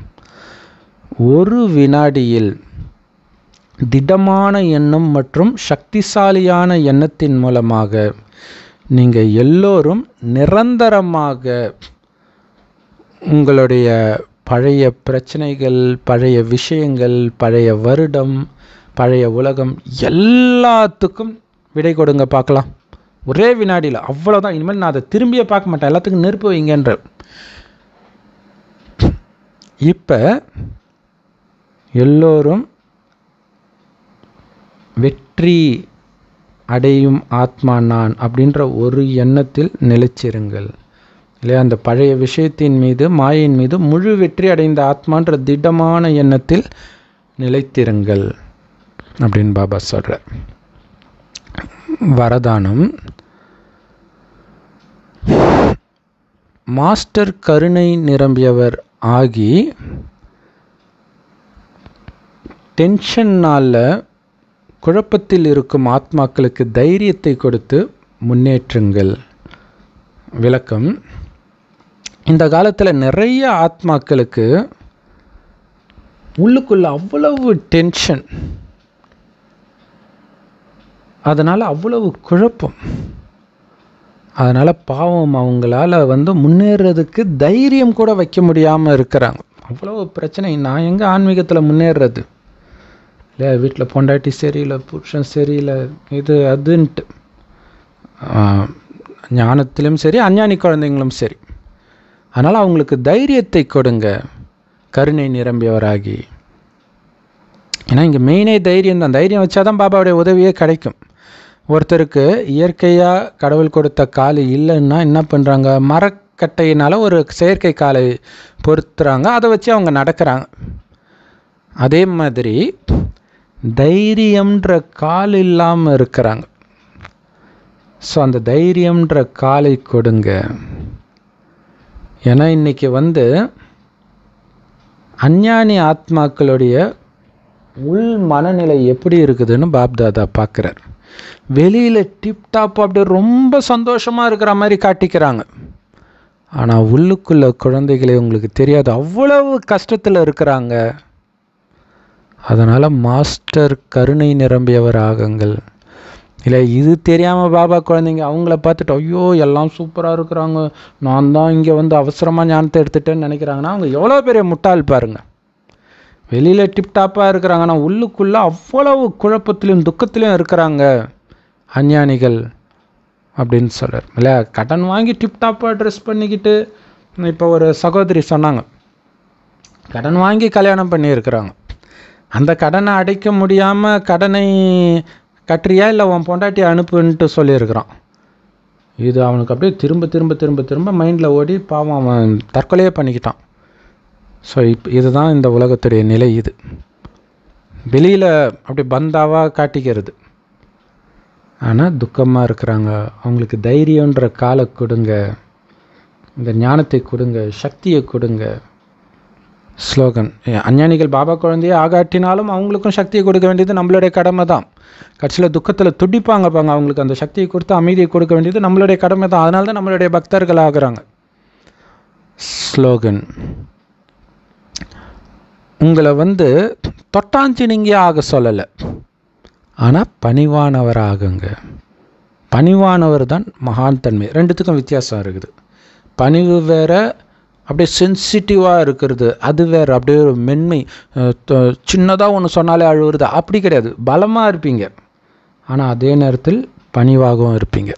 ஒரு வினாடியில் திடமான எண்ணம் மற்றும் சக்திசாலியான எண்ணத்தின் மூலமாக நீங்கள் எல்லோரும் நிரந்தரமாக உங்களுடைய பழைய பிரச்சனைகள் பழைய விஷயங்கள் பழைய வருடம் பழைய உலகம் எல்லாத்துக்கும் விடை கொடுங்க பார்க்கலாம் ஒரே வினாடியில் அவ்வளோதான் இனிமேல் நான் அதை திரும்பியே பார்க்க மாட்டேன் எல்லாத்துக்கும் நெருப்பு வைங்கன்ற இப்போ எல்லோரும் வெற்றி அடையும் ஆத்மா நான் அப்படின்ற ஒரு எண்ணத்தில் நிலைச்சிருங்கள் இல்லையா அந்த பழைய விஷயத்தின் மீது மாயின் மீது முழு வெற்றி அடைந்த ஆத்மான்ற திடமான எண்ணத்தில் நிலைத்திருங்கள் அப்படின்னு பாபா சொல்கிறார் வரதானம் மாஸ்டர் கருணை நிரம்பியவர் ஆகி டென்ஷன்னால் குழப்பத்தில் இருக்கும் ஆத்மாக்களுக்கு தைரியத்தை கொடுத்து முன்னேற்றுங்கள் விளக்கம் இந்த காலத்தில் நிறைய ஆத்மாக்களுக்கு உள்ளுக்குள்ள அவ்வளவு டென்ஷன் அதனால் அவ்வளவு குழப்பம் அதனால் பாவம் அவங்களால வந்து முன்னேறதுக்கு தைரியம் கூட வைக்க முடியாமல் இருக்கிறாங்க அவ்வளோ பிரச்சனை நான் எங்கே ஆன்மீகத்தில் முன்னேறது இல்லை வீட்டில் பொண்டாட்டி சரியில்லை புருஷன் சரியில்லை இது அதுன்ட்டு ஞானத்திலும் சரி அஞ்ஞானி குழந்தைங்களும் சரி அதனால் அவங்களுக்கு தைரியத்தை கொடுங்க கருணை நிரம்பியவராகி ஏன்னா இங்கே மெயினே தைரியம் தான் தைரியம் வச்சா தான் பாபாவுடைய உதவியே கிடைக்கும் ஒருத்தருக்கு இயற்கையாக கடவுள் கொடுத்த காலு இல்லைன்னா என்ன பண்ணுறாங்க மரக்கட்டையினால் ஒரு செயற்கை காலை பொருத்துறாங்க அதை வச்சு அவங்க நடக்கிறாங்க அதே மாதிரி தைரியம்ன்ற கால் இல்லாமல் இருக்கிறாங்க ஸோ அந்த தைரியம்ன்ற காலை கொடுங்க ஏன்னா இன்றைக்கி வந்து அஞ்ஞானி ஆத்மாக்களுடைய உள் மனநிலை எப்படி இருக்குதுன்னு பாப்தாதா பார்க்குறார் வெளியில் டிப்டாப் அப்படியே ரொம்ப சந்தோஷமாக இருக்கிற மாதிரி காட்டிக்கிறாங்க ஆனால் உள்ளுக்குள்ள குழந்தைகளை உங்களுக்கு தெரியாது அவ்வளவு கஷ்டத்தில் இருக்கிறாங்க அதனால் மாஸ்டர் கருணை நிரம்பியவர் ஆகுங்கள் இல்லை இது தெரியாமல் பாபா குழந்தைங்க அவங்கள பார்த்துட்டு ஐயோ எல்லாம் சூப்பராக இருக்கிறாங்க நான் தான் இங்கே வந்து அவசரமாக ஞானத்தை எடுத்துட்டேன்னு நினைக்கிறாங்கன்னா அவங்க எவ்வளோ பெரிய முட்டாள் பாருங்க வெளியில் டிப்டாப்பாக இருக்கிறாங்க ஆனால் உள்ளுக்குள்ளே அவ்வளவு குழப்பத்திலையும் துக்கத்திலையும் இருக்கிறாங்க அஞ்ஞானிகள் அப்படின்னு சொல்கிறார் இல்லையா கடன் வாங்கி டிப்டாப்பாக ட்ரெஸ் பண்ணிக்கிட்டு இப்போ ஒரு சகோதரி சொன்னாங்க கடன் வாங்கி கல்யாணம் பண்ணியிருக்கிறாங்க அந்த கடனை அடைக்க முடியாமல் கடனை கட்டுறியா இல்லை உன் பொண்டாட்டி அனுப்புன்ட்டு சொல்லியிருக்கிறான் இது அவனுக்கு அப்படியே திரும்ப திரும்ப திரும்ப திரும்ப மைண்டில் ஓடி பாவம் அவன் தற்கொலையே பண்ணிக்கிட்டான் ஸோ இப் இதுதான் இந்த உலகத்துடைய நிலை இது வெளியில் அப்படி பந்தாவாக காட்டிக்கிறது ஆனால் துக்கமாக இருக்கிறாங்க அவங்களுக்கு தைரியன்ற காலை கொடுங்க இந்த ஞானத்தை கொடுங்க சக்தியை கொடுங்க ஸ்லோகன் அஞ்ஞானிகள் பாபா குழந்தையை ஆகாட்டினாலும் அவங்களுக்கும் சக்தியை கொடுக்க வேண்டியது நம்மளுடைய கடமை தான் கட்சியில் துக்கத்தில் துடிப்பாங்க பாங்க அவங்களுக்கு அந்த சக்தியை கொடுத்து அமைதியை கொடுக்க வேண்டியது நம்மளுடைய கடமை தான் அதனால தான் நம்மளுடைய பக்தர்கள் ஆகிறாங்க ஸ்லோகன் உங்களை வந்து நீங்கே ஆக சொல்லலை ஆனால் பணிவானவர் ஆகுங்க பணிவானவர் தான் மகான் தன்மை ரெண்டுத்துக்கும் வித்தியாசம் இருக்குது பணிவு வேற அப்படியே சென்சிட்டிவாக இருக்கிறது அது வேறு அப்படியே ஒரு மென்மை சின்னதாக ஒன்று சொன்னாலே அழுவுறது அப்படி கிடையாது பலமாக இருப்பீங்க ஆனால் அதே நேரத்தில் பணிவாகவும் இருப்பீங்க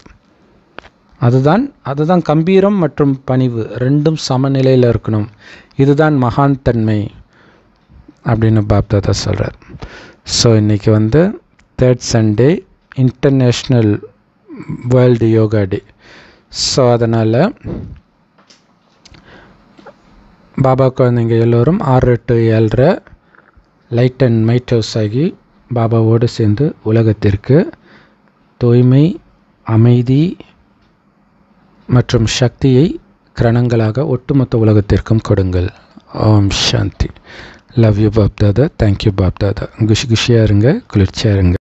அதுதான் அதுதான் கம்பீரம் மற்றும் பணிவு ரெண்டும் சமநிலையில் இருக்கணும் இதுதான் மகான் தன்மை அப்படின்னு பாப்தாதா சொல்கிறார் ஸோ இன்றைக்கி வந்து third Sunday international world yoga day so அதனால் பாபா குழந்தைங்க எல்லோரும் ஆறு எட்டு ஏழரை லைட் அண்ட் மைட் ஹவுஸ் ஆகி பாபாவோடு சேர்ந்து உலகத்திற்கு தூய்மை அமைதி மற்றும் சக்தியை கிரணங்களாக ஒட்டுமொத்த உலகத்திற்கும் கொடுங்கள் Om Shanti love you BapDada thank you BapDada குஷி குஷியாக இருங்க குளிர்ச்சியாக இருங்க